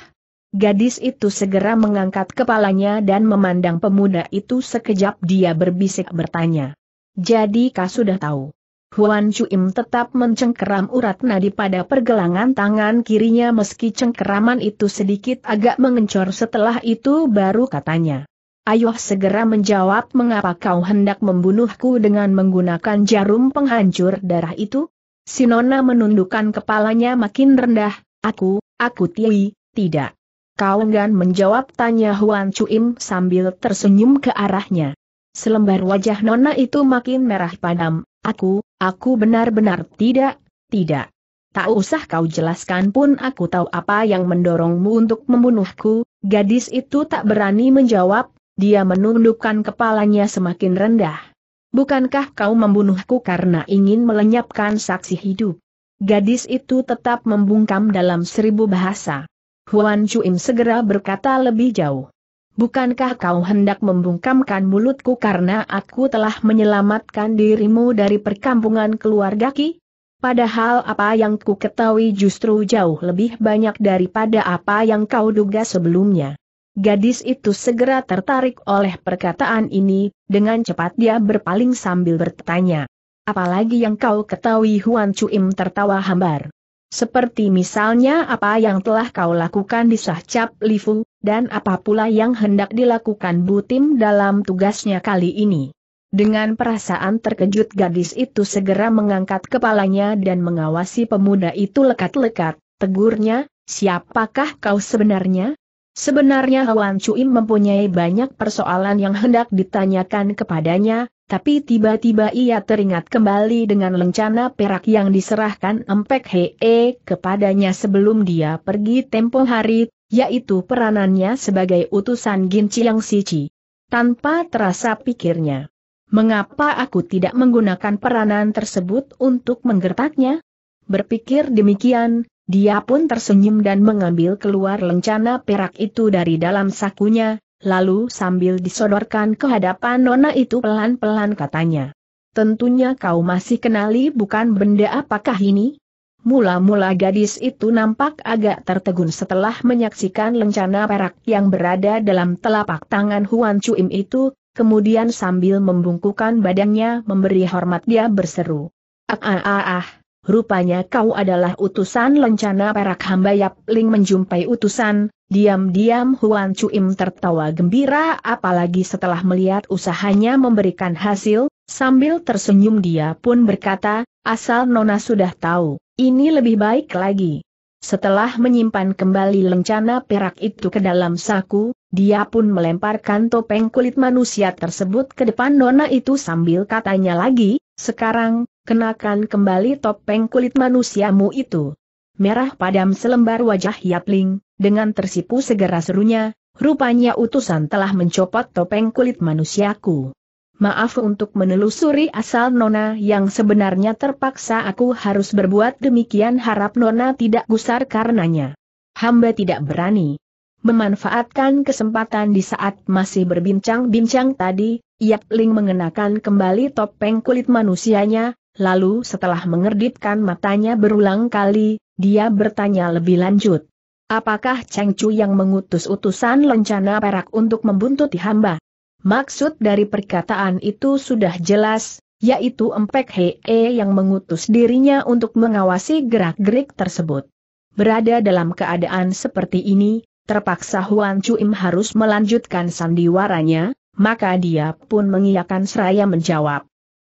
Gadis itu segera mengangkat kepalanya dan memandang pemuda itu sekejap dia berbisik bertanya. Jadi kau sudah tahu. Huan Chuim tetap mencengkeram urat nadi pada pergelangan tangan kirinya meski cengkeraman itu sedikit agak mengencor setelah itu baru katanya. Ayuh segera menjawab mengapa kau hendak membunuhku dengan menggunakan jarum penghancur darah itu? Sinona menundukkan kepalanya makin rendah, aku, aku tiwi, tidak. Kau enggan menjawab tanya Huan Chuim sambil tersenyum ke arahnya. Selembar wajah Nona itu makin merah padam, Aku, aku benar-benar tidak, tidak. Tak usah kau jelaskan pun aku tahu apa yang mendorongmu untuk membunuhku, gadis itu tak berani menjawab, dia menundukkan kepalanya semakin rendah. Bukankah kau membunuhku karena ingin melenyapkan saksi hidup? Gadis itu tetap membungkam dalam seribu bahasa. Huan Chuim segera berkata lebih jauh. Bukankah kau hendak membungkamkan mulutku karena aku telah menyelamatkan dirimu dari perkampungan keluarga Ki? Padahal apa yang ku ketahui justru jauh lebih banyak daripada apa yang kau duga sebelumnya. Gadis itu segera tertarik oleh perkataan ini, dengan cepat dia berpaling sambil bertanya. Apalagi yang kau ketahui Huan Chuim tertawa hambar seperti misalnya apa yang telah kau lakukan di Sahcap Lifu, dan apa pula yang hendak dilakukan Butim dalam tugasnya kali ini. Dengan perasaan terkejut gadis itu segera mengangkat kepalanya dan mengawasi pemuda itu lekat-lekat, tegurnya, siapakah kau sebenarnya? Sebenarnya Hawan cuim mempunyai banyak persoalan yang hendak ditanyakan kepadanya, tapi tiba-tiba ia teringat kembali dengan lencana perak yang diserahkan Empek Hee kepadanya sebelum dia pergi tempo hari, yaitu peranannya sebagai utusan Gin Chiang Sici. Tanpa terasa pikirnya. Mengapa aku tidak menggunakan peranan tersebut untuk menggertaknya? Berpikir demikian, dia pun tersenyum dan mengambil keluar lencana perak itu dari dalam sakunya, Lalu sambil disodorkan ke hadapan Nona itu pelan-pelan katanya. Tentunya kau masih kenali bukan benda apakah ini? Mula-mula gadis itu nampak agak tertegun setelah menyaksikan lencana perak yang berada dalam telapak tangan Huan Chuim itu, kemudian sambil membungkukan badannya memberi hormat dia berseru. Ah ah ah ah, rupanya kau adalah utusan lencana perak hamba Yap Ling menjumpai utusan, Diam-diam Huan Chuim tertawa gembira apalagi setelah melihat usahanya memberikan hasil, sambil tersenyum dia pun berkata, asal Nona sudah tahu, ini lebih baik lagi. Setelah menyimpan kembali lencana perak itu ke dalam saku, dia pun melemparkan topeng kulit manusia tersebut ke depan Nona itu sambil katanya lagi, sekarang, kenakan kembali topeng kulit manusiamu itu. Merah padam selembar wajah Yapling, dengan tersipu segera serunya, rupanya utusan telah mencopot topeng kulit manusiaku. Maaf untuk menelusuri asal Nona yang sebenarnya terpaksa aku harus berbuat demikian harap Nona tidak gusar karenanya. Hamba tidak berani. Memanfaatkan kesempatan di saat masih berbincang-bincang tadi, Yap Ling mengenakan kembali topeng kulit manusianya, lalu setelah mengerdipkan matanya berulang kali, dia bertanya lebih lanjut. Apakah Cheng Chu yang mengutus utusan lencana perak untuk membuntut hamba? Maksud dari perkataan itu sudah jelas, yaitu Empek Hee yang mengutus dirinya untuk mengawasi gerak-gerik tersebut. Berada dalam keadaan seperti ini, terpaksa Huan Chu Im harus melanjutkan sandiwaranya, maka dia pun mengiyakan seraya menjawab.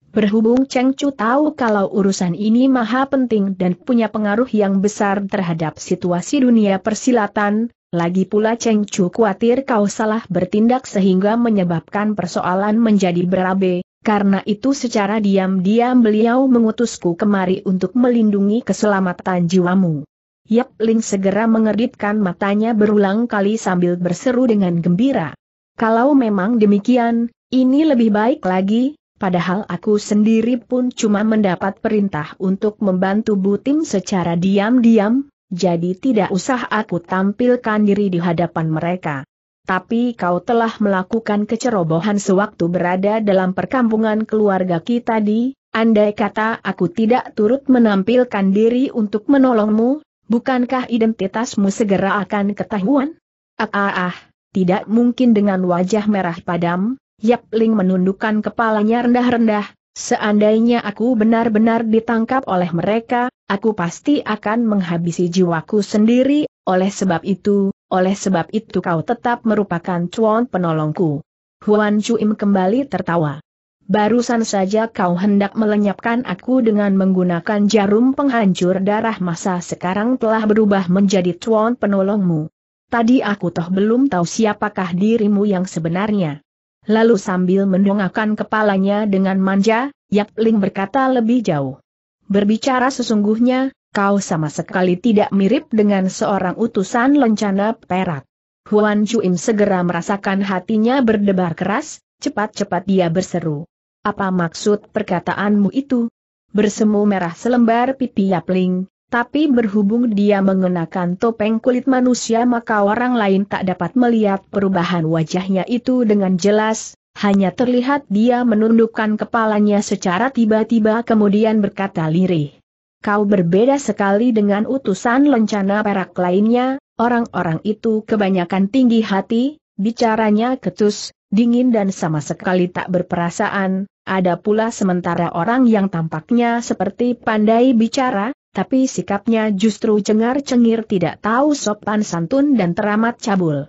Berhubung Cheng Chu tahu kalau urusan ini maha penting dan punya pengaruh yang besar terhadap situasi dunia persilatan, lagi pula Cheng Chu khawatir kau salah bertindak sehingga menyebabkan persoalan menjadi berabe, karena itu secara diam-diam beliau mengutusku kemari untuk melindungi keselamatan jiwamu. Yap Ling segera mengeritkan matanya berulang kali sambil berseru dengan gembira. Kalau memang demikian, ini lebih baik lagi, Padahal aku sendiri pun cuma mendapat perintah untuk membantu Butim secara diam-diam, jadi tidak usah aku tampilkan diri di hadapan mereka. Tapi kau telah melakukan kecerobohan sewaktu berada dalam perkampungan keluarga kita di, andai kata aku tidak turut menampilkan diri untuk menolongmu, bukankah identitasmu segera akan ketahuan? Ah ah ah, tidak mungkin dengan wajah merah padam, Yap Ling menundukkan kepalanya rendah-rendah, seandainya aku benar-benar ditangkap oleh mereka, aku pasti akan menghabisi jiwaku sendiri, oleh sebab itu, oleh sebab itu kau tetap merupakan cuan penolongku. Huan Chuim kembali tertawa. Barusan saja kau hendak melenyapkan aku dengan menggunakan jarum penghancur darah masa sekarang telah berubah menjadi cuan penolongmu. Tadi aku toh belum tahu siapakah dirimu yang sebenarnya. Lalu sambil mendongakkan kepalanya dengan manja, Yap Ling berkata lebih jauh. Berbicara sesungguhnya, kau sama sekali tidak mirip dengan seorang utusan lencana perak. Huan Chuim segera merasakan hatinya berdebar keras, cepat-cepat dia berseru. Apa maksud perkataanmu itu? Bersemu merah selembar pipi Yap Ling. Tapi berhubung dia mengenakan topeng kulit manusia maka orang lain tak dapat melihat perubahan wajahnya itu dengan jelas, hanya terlihat dia menundukkan kepalanya secara tiba-tiba kemudian berkata lirih. Kau berbeda sekali dengan utusan lencana perak lainnya, orang-orang itu kebanyakan tinggi hati, bicaranya ketus, dingin dan sama sekali tak berperasaan, ada pula sementara orang yang tampaknya seperti pandai bicara, tapi sikapnya justru cengar-cengir tidak tahu sopan santun dan teramat cabul.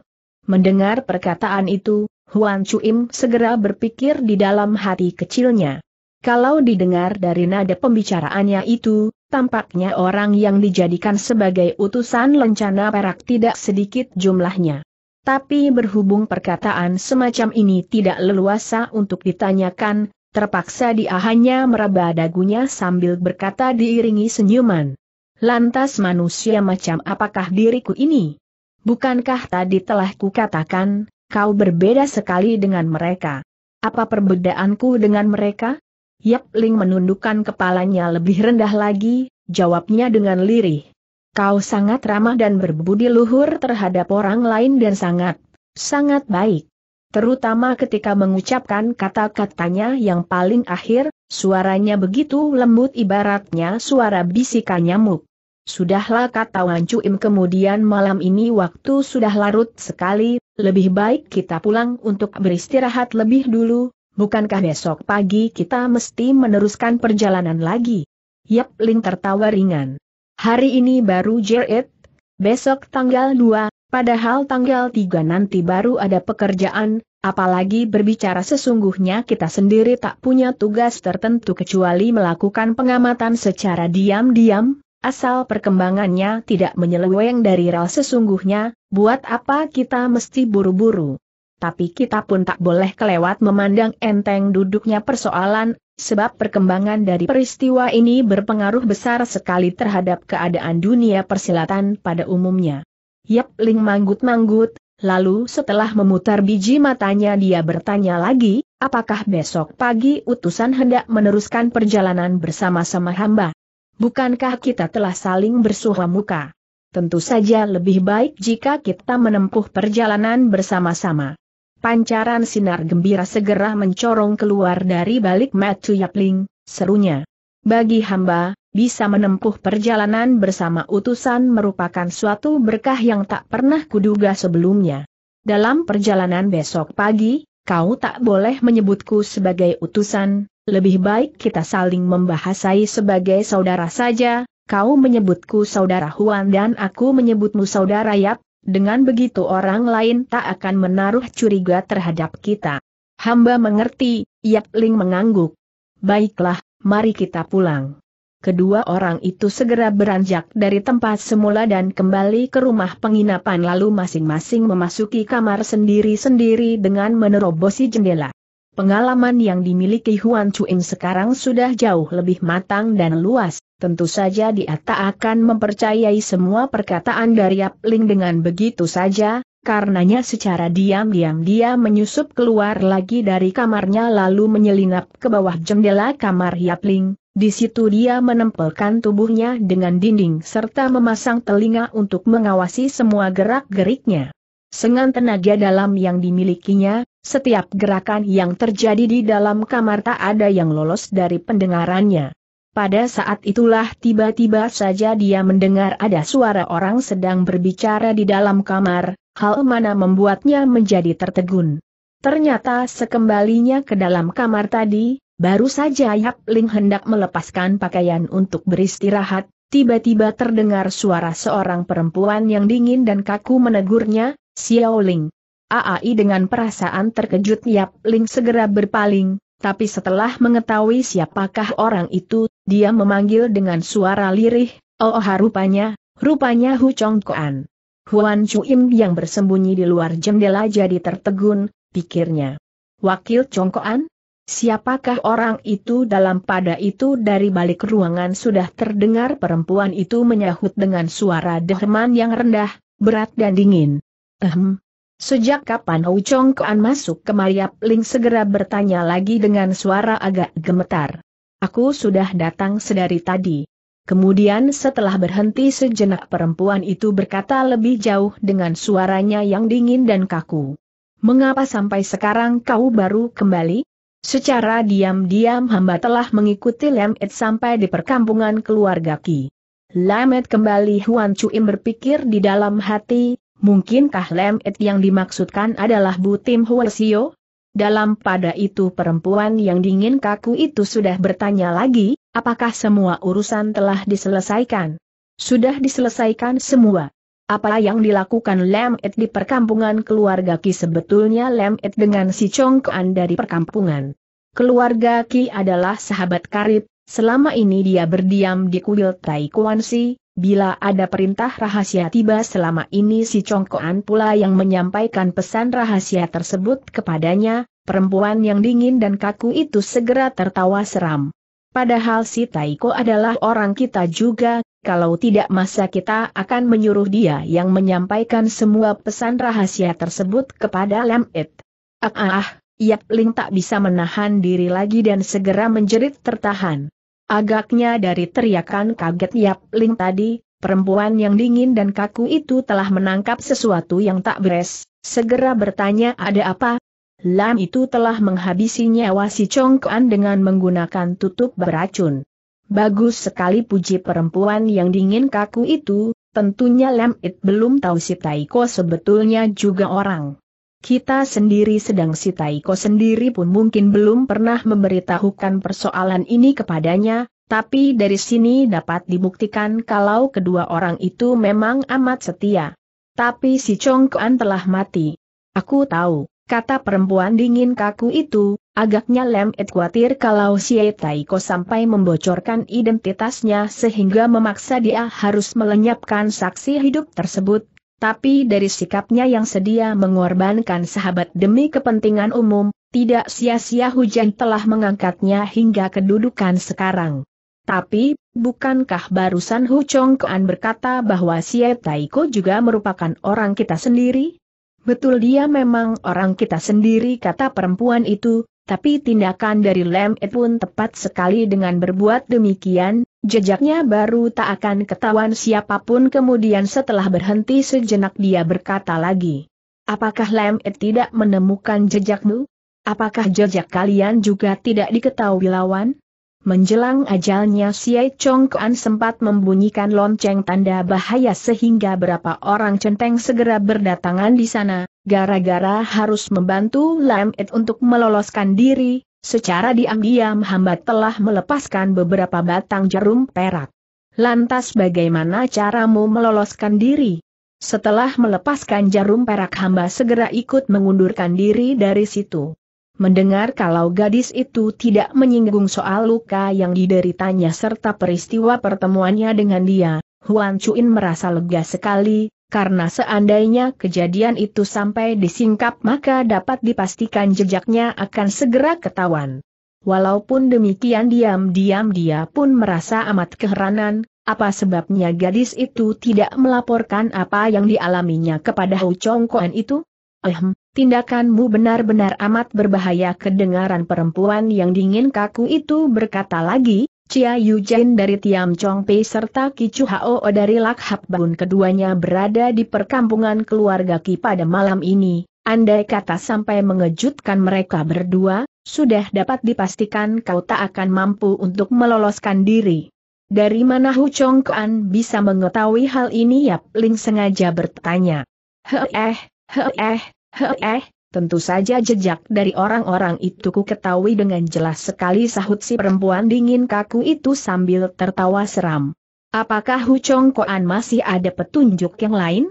Mendengar perkataan itu, Huan Chuim segera berpikir di dalam hati kecilnya. Kalau didengar dari nada pembicaraannya itu, tampaknya orang yang dijadikan sebagai utusan lencana perak tidak sedikit jumlahnya. Tapi berhubung perkataan semacam ini tidak leluasa untuk ditanyakan, Terpaksa dia hanya meraba dagunya sambil berkata diiringi senyuman. Lantas manusia macam apakah diriku ini? Bukankah tadi telah kukatakan, kau berbeda sekali dengan mereka? Apa perbedaanku dengan mereka? Yap Ling menundukkan kepalanya lebih rendah lagi, jawabnya dengan lirih. Kau sangat ramah dan berbudi luhur terhadap orang lain dan sangat, sangat baik. Terutama ketika mengucapkan kata-katanya yang paling akhir, suaranya begitu lembut ibaratnya suara bisikan nyamuk. Sudahlah kata Wan Im kemudian malam ini waktu sudah larut sekali, lebih baik kita pulang untuk beristirahat lebih dulu, bukankah besok pagi kita mesti meneruskan perjalanan lagi? Yap Ling tertawa ringan. Hari ini baru jerit, besok tanggal 2, Padahal tanggal 3 nanti baru ada pekerjaan, apalagi berbicara sesungguhnya kita sendiri tak punya tugas tertentu kecuali melakukan pengamatan secara diam-diam, asal perkembangannya tidak menyeleweng dari rel sesungguhnya, buat apa kita mesti buru-buru. Tapi kita pun tak boleh kelewat memandang enteng duduknya persoalan, sebab perkembangan dari peristiwa ini berpengaruh besar sekali terhadap keadaan dunia persilatan pada umumnya. Yap Ling manggut-manggut, lalu setelah memutar biji matanya dia bertanya lagi, apakah besok pagi utusan hendak meneruskan perjalanan bersama-sama hamba? Bukankah kita telah saling bersuah muka? Tentu saja lebih baik jika kita menempuh perjalanan bersama-sama. Pancaran sinar gembira segera mencorong keluar dari balik Matu Yapling, serunya. Bagi hamba, bisa menempuh perjalanan bersama utusan merupakan suatu berkah yang tak pernah kuduga sebelumnya. Dalam perjalanan besok pagi, kau tak boleh menyebutku sebagai utusan, lebih baik kita saling membahasai sebagai saudara saja, kau menyebutku saudara Huan dan aku menyebutmu saudara Yap, dengan begitu orang lain tak akan menaruh curiga terhadap kita. Hamba mengerti, Yap Ling mengangguk. Baiklah, mari kita pulang. Kedua orang itu segera beranjak dari tempat semula dan kembali ke rumah penginapan lalu masing-masing memasuki kamar sendiri-sendiri dengan menerobosi jendela. Pengalaman yang dimiliki Huan Chuing sekarang sudah jauh lebih matang dan luas, tentu saja dia tak akan mempercayai semua perkataan dari Yap Ling dengan begitu saja, karenanya secara diam-diam dia menyusup keluar lagi dari kamarnya lalu menyelinap ke bawah jendela kamar Yapling, di situ dia menempelkan tubuhnya dengan dinding serta memasang telinga untuk mengawasi semua gerak-geriknya. Sengan tenaga dalam yang dimilikinya, setiap gerakan yang terjadi di dalam kamar tak ada yang lolos dari pendengarannya. Pada saat itulah tiba-tiba saja dia mendengar ada suara orang sedang berbicara di dalam kamar, hal mana membuatnya menjadi tertegun. Ternyata sekembalinya ke dalam kamar tadi, baru saja Yap Ling hendak melepaskan pakaian untuk beristirahat, tiba-tiba terdengar suara seorang perempuan yang dingin dan kaku menegurnya, Xiao Ling. Aai dengan perasaan terkejut Yap Ling segera berpaling, tapi setelah mengetahui siapakah orang itu, dia memanggil dengan suara lirih, Oh, oh rupanya, rupanya Hu Chong Kuan. Huan Chuim yang bersembunyi di luar jendela jadi tertegun, pikirnya. Wakil Congkoan? Siapakah orang itu dalam pada itu dari balik ruangan sudah terdengar perempuan itu menyahut dengan suara derman yang rendah, berat dan dingin. Ehem. Sejak kapan Hu Congkoan masuk ke Mariap Ling segera bertanya lagi dengan suara agak gemetar. Aku sudah datang sedari tadi. Kemudian setelah berhenti sejenak perempuan itu berkata lebih jauh dengan suaranya yang dingin dan kaku. Mengapa sampai sekarang kau baru kembali? Secara diam-diam hamba telah mengikuti Lemet sampai di perkampungan keluarga Ki. Lemet kembali Huan Chuim berpikir di dalam hati, mungkinkah Lemet yang dimaksudkan adalah Butim Huasio? Dalam pada itu perempuan yang dingin kaku itu sudah bertanya lagi, Apakah semua urusan telah diselesaikan? Sudah diselesaikan semua. Apa yang dilakukan Lem Ed di perkampungan keluarga Ki sebetulnya Lem Ed dengan si Kuan dari perkampungan. Keluarga Ki adalah sahabat karib, selama ini dia berdiam di kuil Tai Kuan Si. bila ada perintah rahasia tiba selama ini si Kuan pula yang menyampaikan pesan rahasia tersebut kepadanya, perempuan yang dingin dan kaku itu segera tertawa seram. Padahal si Taiko adalah orang kita juga, kalau tidak masa kita akan menyuruh dia yang menyampaikan semua pesan rahasia tersebut kepada Lam It. Ah, ah, ah Yap Ling tak bisa menahan diri lagi dan segera menjerit tertahan. Agaknya dari teriakan kaget Yap Ling tadi, perempuan yang dingin dan kaku itu telah menangkap sesuatu yang tak beres, segera bertanya ada apa, Lam itu telah menghabisi nyawa si Chongkuan dengan menggunakan tutup beracun. Bagus sekali puji perempuan yang dingin kaku itu, tentunya Lam It belum tahu si Taiko sebetulnya juga orang. Kita sendiri sedang si Taiko sendiri pun mungkin belum pernah memberitahukan persoalan ini kepadanya, tapi dari sini dapat dibuktikan kalau kedua orang itu memang amat setia. Tapi si Chongkuan telah mati. Aku tahu kata perempuan dingin kaku itu, agaknya Lem ed khawatir kalau si Taiko sampai membocorkan identitasnya sehingga memaksa dia harus melenyapkan saksi hidup tersebut, tapi dari sikapnya yang sedia mengorbankan sahabat demi kepentingan umum, tidak sia-sia hujan telah mengangkatnya hingga kedudukan sekarang. Tapi, bukankah barusan Hu Chong Kuan berkata bahwa si Taiko juga merupakan orang kita sendiri? Betul dia memang orang kita sendiri kata perempuan itu, tapi tindakan dari Lem It e pun tepat sekali dengan berbuat demikian, jejaknya baru tak akan ketahuan siapapun kemudian setelah berhenti sejenak dia berkata lagi. Apakah Lem It e tidak menemukan jejakmu? Apakah jejak kalian juga tidak diketahui lawan? Menjelang ajalnya Siai Chong Kuan sempat membunyikan lonceng tanda bahaya sehingga berapa orang centeng segera berdatangan di sana, gara-gara harus membantu Lam It untuk meloloskan diri, secara diam-diam hamba telah melepaskan beberapa batang jarum perak. Lantas bagaimana caramu meloloskan diri? Setelah melepaskan jarum perak hamba segera ikut mengundurkan diri dari situ. Mendengar kalau gadis itu tidak menyinggung soal luka yang dideritanya serta peristiwa pertemuannya dengan dia, Huan Chuin merasa lega sekali, karena seandainya kejadian itu sampai disingkap maka dapat dipastikan jejaknya akan segera ketahuan. Walaupun demikian diam-diam dia pun merasa amat keheranan, apa sebabnya gadis itu tidak melaporkan apa yang dialaminya kepada Hu Chong itu? Ehem, tindakanmu benar-benar amat berbahaya kedengaran perempuan yang dingin kaku itu berkata lagi, Cia Yujin dari Tiam Chong Pei serta Kicu Hao dari Hap Bun keduanya berada di perkampungan keluarga Ki pada malam ini. Andai kata sampai mengejutkan mereka berdua, sudah dapat dipastikan kau tak akan mampu untuk meloloskan diri. Dari mana Hu Chong Kuan bisa mengetahui hal ini Yap Ling sengaja bertanya. Heh, He eh, he eh, tentu saja jejak dari orang-orang itu ku ketahui dengan jelas sekali sahut si perempuan dingin kaku itu sambil tertawa seram. Apakah Chong Koan masih ada petunjuk yang lain?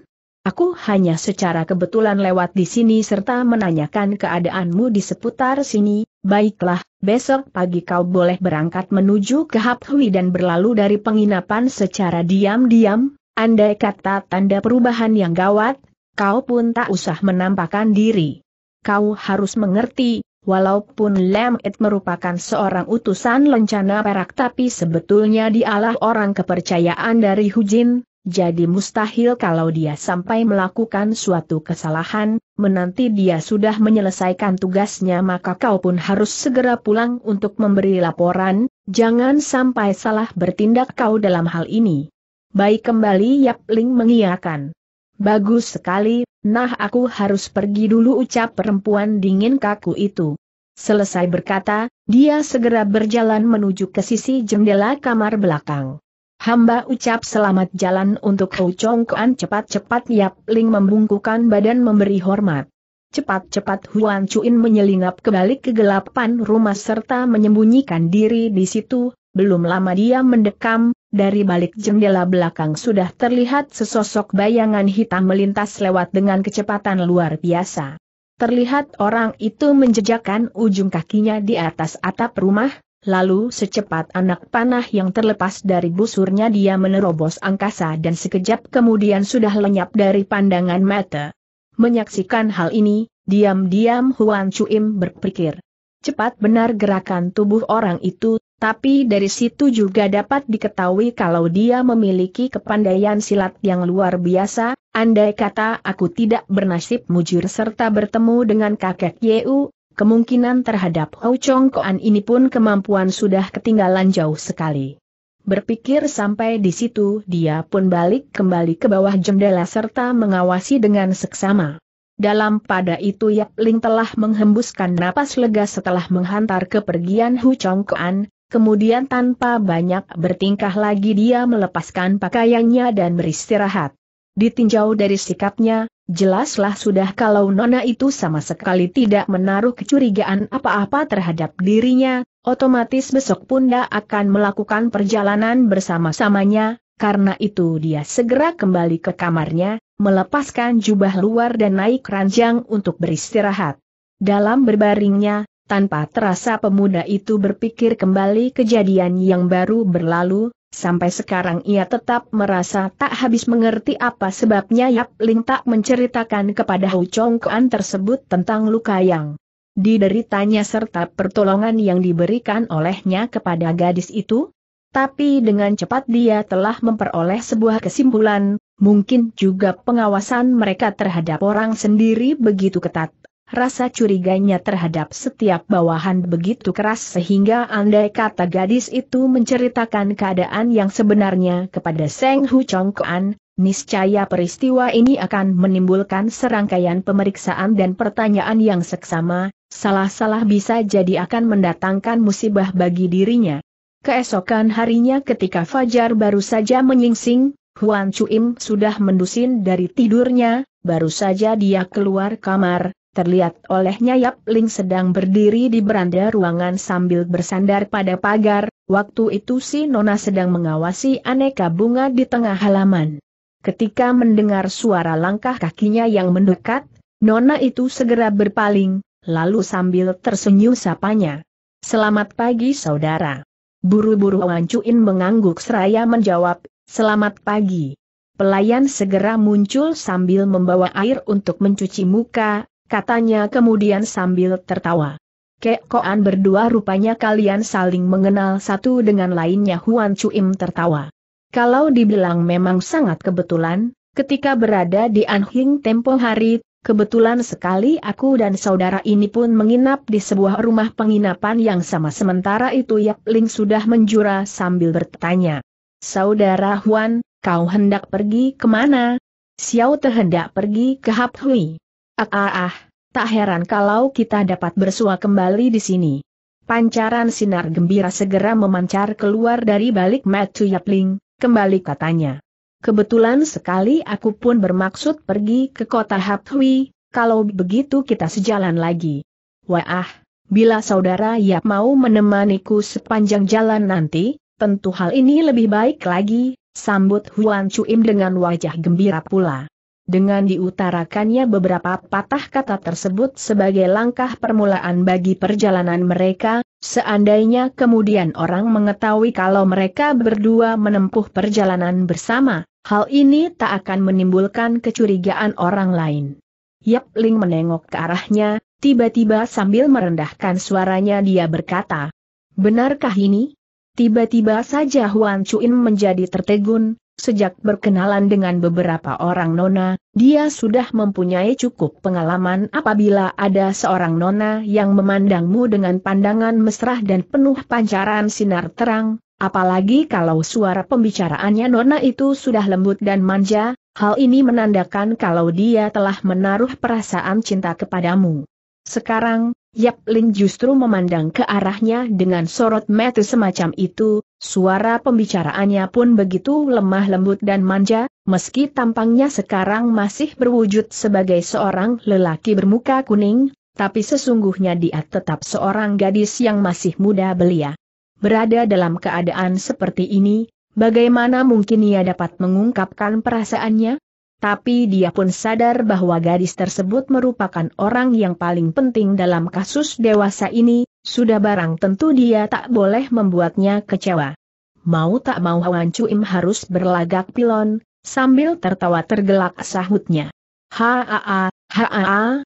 Aku hanya secara kebetulan lewat di sini serta menanyakan keadaanmu di seputar sini, baiklah, besok pagi kau boleh berangkat menuju ke Hap Hui dan berlalu dari penginapan secara diam-diam, andai kata tanda perubahan yang gawat, kau pun tak usah menampakkan diri. Kau harus mengerti, walaupun Lem It merupakan seorang utusan lencana perak tapi sebetulnya dialah orang kepercayaan dari Hujin, jadi mustahil kalau dia sampai melakukan suatu kesalahan, menanti dia sudah menyelesaikan tugasnya maka kau pun harus segera pulang untuk memberi laporan, jangan sampai salah bertindak kau dalam hal ini. Baik kembali Yap Ling mengiakan. Bagus sekali, nah aku harus pergi dulu ucap perempuan dingin kaku itu. Selesai berkata, dia segera berjalan menuju ke sisi jendela kamar belakang. Hamba ucap selamat jalan untuk Hou Chong Kuan cepat-cepat Yap Ling membungkukan badan memberi hormat. Cepat-cepat Huan Chuin menyelinap kembali ke rumah serta menyembunyikan diri di situ, belum lama dia mendekam, dari balik jendela belakang sudah terlihat sesosok bayangan hitam melintas lewat dengan kecepatan luar biasa. Terlihat orang itu menjejakkan ujung kakinya di atas atap rumah, lalu secepat anak panah yang terlepas dari busurnya dia menerobos angkasa dan sekejap kemudian sudah lenyap dari pandangan mata. Menyaksikan hal ini, diam-diam Huan Chuim berpikir. Cepat benar gerakan tubuh orang itu, tapi dari situ juga dapat diketahui kalau dia memiliki kepandaian silat yang luar biasa, andai kata aku tidak bernasib mujur serta bertemu dengan kakek Yeu, kemungkinan terhadap Hou Chong Koan ini pun kemampuan sudah ketinggalan jauh sekali. Berpikir sampai di situ dia pun balik kembali ke bawah jendela serta mengawasi dengan seksama. Dalam pada itu Yap Ling telah menghembuskan napas lega setelah menghantar kepergian Hu Chong Kuan, kemudian tanpa banyak bertingkah lagi dia melepaskan pakaiannya dan beristirahat. Ditinjau dari sikapnya, jelaslah sudah kalau Nona itu sama sekali tidak menaruh kecurigaan apa-apa terhadap dirinya, otomatis besok pun dia akan melakukan perjalanan bersama-samanya, karena itu dia segera kembali ke kamarnya, melepaskan jubah luar dan naik ranjang untuk beristirahat. Dalam berbaringnya, tanpa terasa pemuda itu berpikir kembali kejadian yang baru berlalu, sampai sekarang ia tetap merasa tak habis mengerti apa sebabnya Yap Ling tak menceritakan kepada Hu Chong Kuan tersebut tentang luka yang dideritanya serta pertolongan yang diberikan olehnya kepada gadis itu, tapi dengan cepat dia telah memperoleh sebuah kesimpulan, Mungkin juga pengawasan mereka terhadap orang sendiri begitu ketat. Rasa curiganya terhadap setiap bawahan begitu keras sehingga andai kata gadis itu menceritakan keadaan yang sebenarnya kepada Seng Hu Chong Kuan, niscaya peristiwa ini akan menimbulkan serangkaian pemeriksaan dan pertanyaan yang seksama, salah-salah bisa jadi akan mendatangkan musibah bagi dirinya. Keesokan harinya ketika Fajar baru saja menyingsing, Huan Chuim sudah mendusin dari tidurnya, baru saja dia keluar kamar, terlihat olehnya Yap Ling sedang berdiri di beranda ruangan sambil bersandar pada pagar, waktu itu si Nona sedang mengawasi aneka bunga di tengah halaman. Ketika mendengar suara langkah kakinya yang mendekat, Nona itu segera berpaling, lalu sambil tersenyum sapanya. Selamat pagi saudara. Buru-buru Wan Chuin mengangguk seraya menjawab, Selamat pagi. Pelayan segera muncul sambil membawa air untuk mencuci muka, katanya kemudian sambil tertawa. Kek Koan berdua rupanya kalian saling mengenal satu dengan lainnya Huan Cuim tertawa. Kalau dibilang memang sangat kebetulan, ketika berada di Anhing tempo hari, kebetulan sekali aku dan saudara ini pun menginap di sebuah rumah penginapan yang sama sementara itu Yap Ling sudah menjura sambil bertanya. Saudara Huan, kau hendak pergi kemana? Xiao Te hendak pergi ke Hap Hui. Ah ah ah, tak heran kalau kita dapat bersua kembali di sini. Pancaran sinar gembira segera memancar keluar dari balik Matu Yapling, kembali katanya. Kebetulan sekali aku pun bermaksud pergi ke kota Hap Hui, kalau begitu kita sejalan lagi. Wah, bila saudara Yap mau menemaniku sepanjang jalan nanti, Tentu hal ini lebih baik lagi, sambut Huan Chuim dengan wajah gembira pula. Dengan diutarakannya beberapa patah kata tersebut sebagai langkah permulaan bagi perjalanan mereka, seandainya kemudian orang mengetahui kalau mereka berdua menempuh perjalanan bersama, hal ini tak akan menimbulkan kecurigaan orang lain. Yap Ling menengok ke arahnya, tiba-tiba sambil merendahkan suaranya dia berkata, Benarkah ini? Tiba-tiba saja Huan Chuin menjadi tertegun, sejak berkenalan dengan beberapa orang nona, dia sudah mempunyai cukup pengalaman apabila ada seorang nona yang memandangmu dengan pandangan mesra dan penuh pancaran sinar terang, apalagi kalau suara pembicaraannya nona itu sudah lembut dan manja, hal ini menandakan kalau dia telah menaruh perasaan cinta kepadamu. Sekarang, Yap Lin justru memandang ke arahnya dengan sorot mata semacam itu, suara pembicaraannya pun begitu lemah lembut dan manja, meski tampangnya sekarang masih berwujud sebagai seorang lelaki bermuka kuning, tapi sesungguhnya dia tetap seorang gadis yang masih muda belia. Berada dalam keadaan seperti ini, bagaimana mungkin ia dapat mengungkapkan perasaannya? tapi dia pun sadar bahwa gadis tersebut merupakan orang yang paling penting dalam kasus dewasa ini, sudah barang tentu dia tak boleh membuatnya kecewa. Mau tak mau Wan Cuim harus berlagak pilon, sambil tertawa tergelak sahutnya. Haa, haa, haa,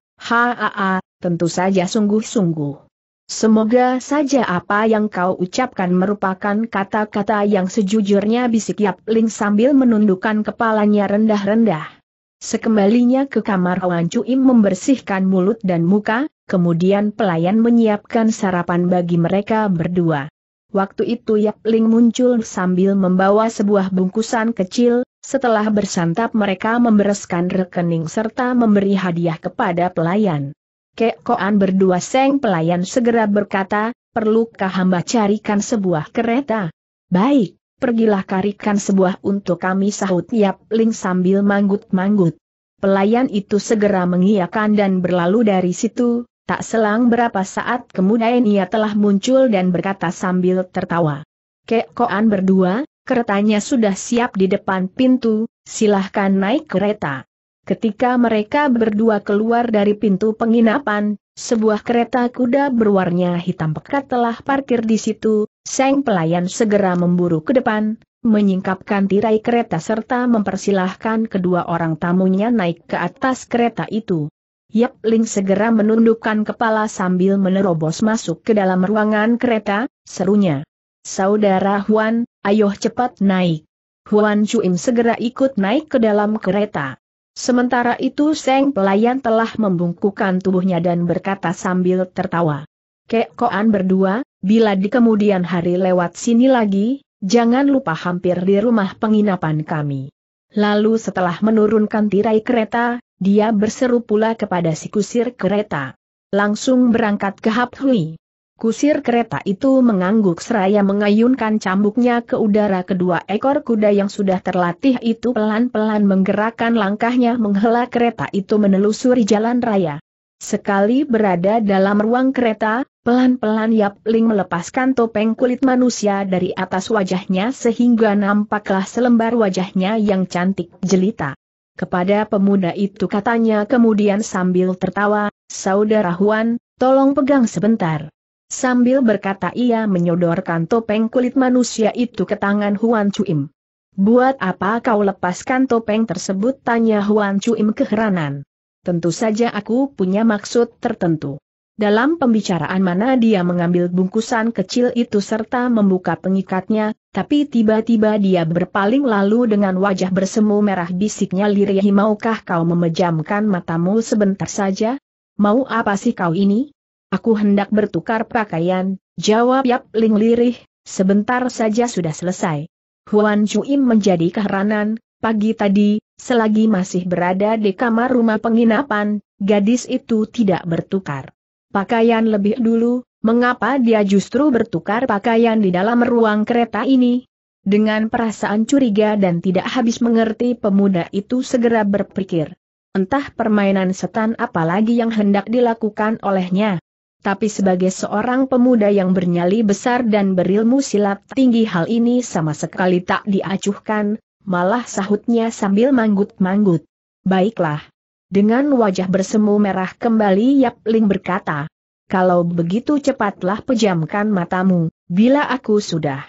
haa, tentu saja sungguh-sungguh. Semoga saja apa yang kau ucapkan merupakan kata-kata yang sejujurnya bisik Yap Ling sambil menundukkan kepalanya rendah-rendah. Sekembalinya ke kamar Wan Cui membersihkan mulut dan muka, kemudian pelayan menyiapkan sarapan bagi mereka berdua. Waktu itu Yap Ling muncul sambil membawa sebuah bungkusan kecil, setelah bersantap mereka membereskan rekening serta memberi hadiah kepada pelayan. Kekoan berdua seng pelayan segera berkata, perlukah hamba carikan sebuah kereta? Baik, pergilah carikan sebuah untuk kami sahut Yap Ling sambil manggut-manggut. Pelayan itu segera mengiyakan dan berlalu dari situ, tak selang berapa saat kemudian ia telah muncul dan berkata sambil tertawa. Kekoan berdua, keretanya sudah siap di depan pintu, silahkan naik kereta. Ketika mereka berdua keluar dari pintu penginapan, sebuah kereta kuda berwarna hitam pekat telah parkir di situ, Seng pelayan segera memburu ke depan, menyingkapkan tirai kereta serta mempersilahkan kedua orang tamunya naik ke atas kereta itu. Yap Ling segera menundukkan kepala sambil menerobos masuk ke dalam ruangan kereta, serunya. Saudara Huan, ayo cepat naik. Huan Chuim segera ikut naik ke dalam kereta. Sementara itu Seng pelayan telah membungkukan tubuhnya dan berkata sambil tertawa. Koan berdua, bila di kemudian hari lewat sini lagi, jangan lupa hampir di rumah penginapan kami. Lalu setelah menurunkan tirai kereta, dia berseru pula kepada si kusir kereta. Langsung berangkat ke Hap Hui. Kusir kereta itu mengangguk seraya mengayunkan cambuknya ke udara kedua ekor kuda yang sudah terlatih itu pelan-pelan menggerakkan langkahnya menghela kereta itu menelusuri jalan raya. Sekali berada dalam ruang kereta, pelan-pelan Yap Ling melepaskan topeng kulit manusia dari atas wajahnya sehingga nampaklah selembar wajahnya yang cantik jelita. Kepada pemuda itu katanya kemudian sambil tertawa, Saudara Huan, tolong pegang sebentar. Sambil berkata ia menyodorkan topeng kulit manusia itu ke tangan Huan Chuim. Buat apa kau lepaskan topeng tersebut? Tanya Huan Chuim keheranan. Tentu saja aku punya maksud tertentu. Dalam pembicaraan mana dia mengambil bungkusan kecil itu serta membuka pengikatnya, tapi tiba-tiba dia berpaling lalu dengan wajah bersemu merah bisiknya lirih maukah kau memejamkan matamu sebentar saja? Mau apa sih kau ini? Aku hendak bertukar pakaian, jawab Yap Ling lirih, sebentar saja sudah selesai. Huan Chuim menjadi keheranan, pagi tadi, selagi masih berada di kamar rumah penginapan, gadis itu tidak bertukar pakaian lebih dulu, mengapa dia justru bertukar pakaian di dalam ruang kereta ini? Dengan perasaan curiga dan tidak habis mengerti pemuda itu segera berpikir. Entah permainan setan apalagi yang hendak dilakukan olehnya, tapi sebagai seorang pemuda yang bernyali besar dan berilmu silat tinggi hal ini sama sekali tak diacuhkan, malah sahutnya sambil manggut-manggut. Baiklah. Dengan wajah bersemu merah kembali Yap Ling berkata, kalau begitu cepatlah pejamkan matamu, bila aku sudah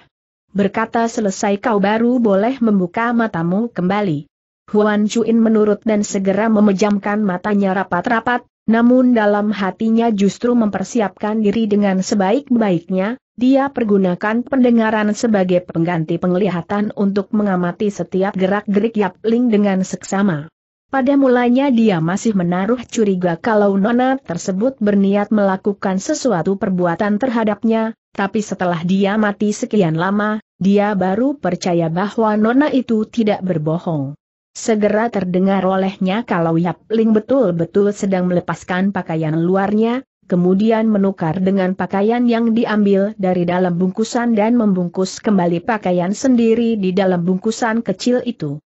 berkata selesai kau baru boleh membuka matamu kembali. Huan Chuin menurut dan segera memejamkan matanya rapat-rapat, namun dalam hatinya justru mempersiapkan diri dengan sebaik-baiknya, dia pergunakan pendengaran sebagai pengganti penglihatan untuk mengamati setiap gerak-gerik Yap Ling dengan seksama. Pada mulanya dia masih menaruh curiga kalau Nona tersebut berniat melakukan sesuatu perbuatan terhadapnya, tapi setelah dia mati sekian lama, dia baru percaya bahwa Nona itu tidak berbohong. Segera terdengar olehnya kalau Yap Ling betul-betul sedang melepaskan pakaian luarnya, kemudian menukar dengan pakaian yang diambil dari dalam bungkusan dan membungkus kembali pakaian sendiri di dalam bungkusan kecil itu.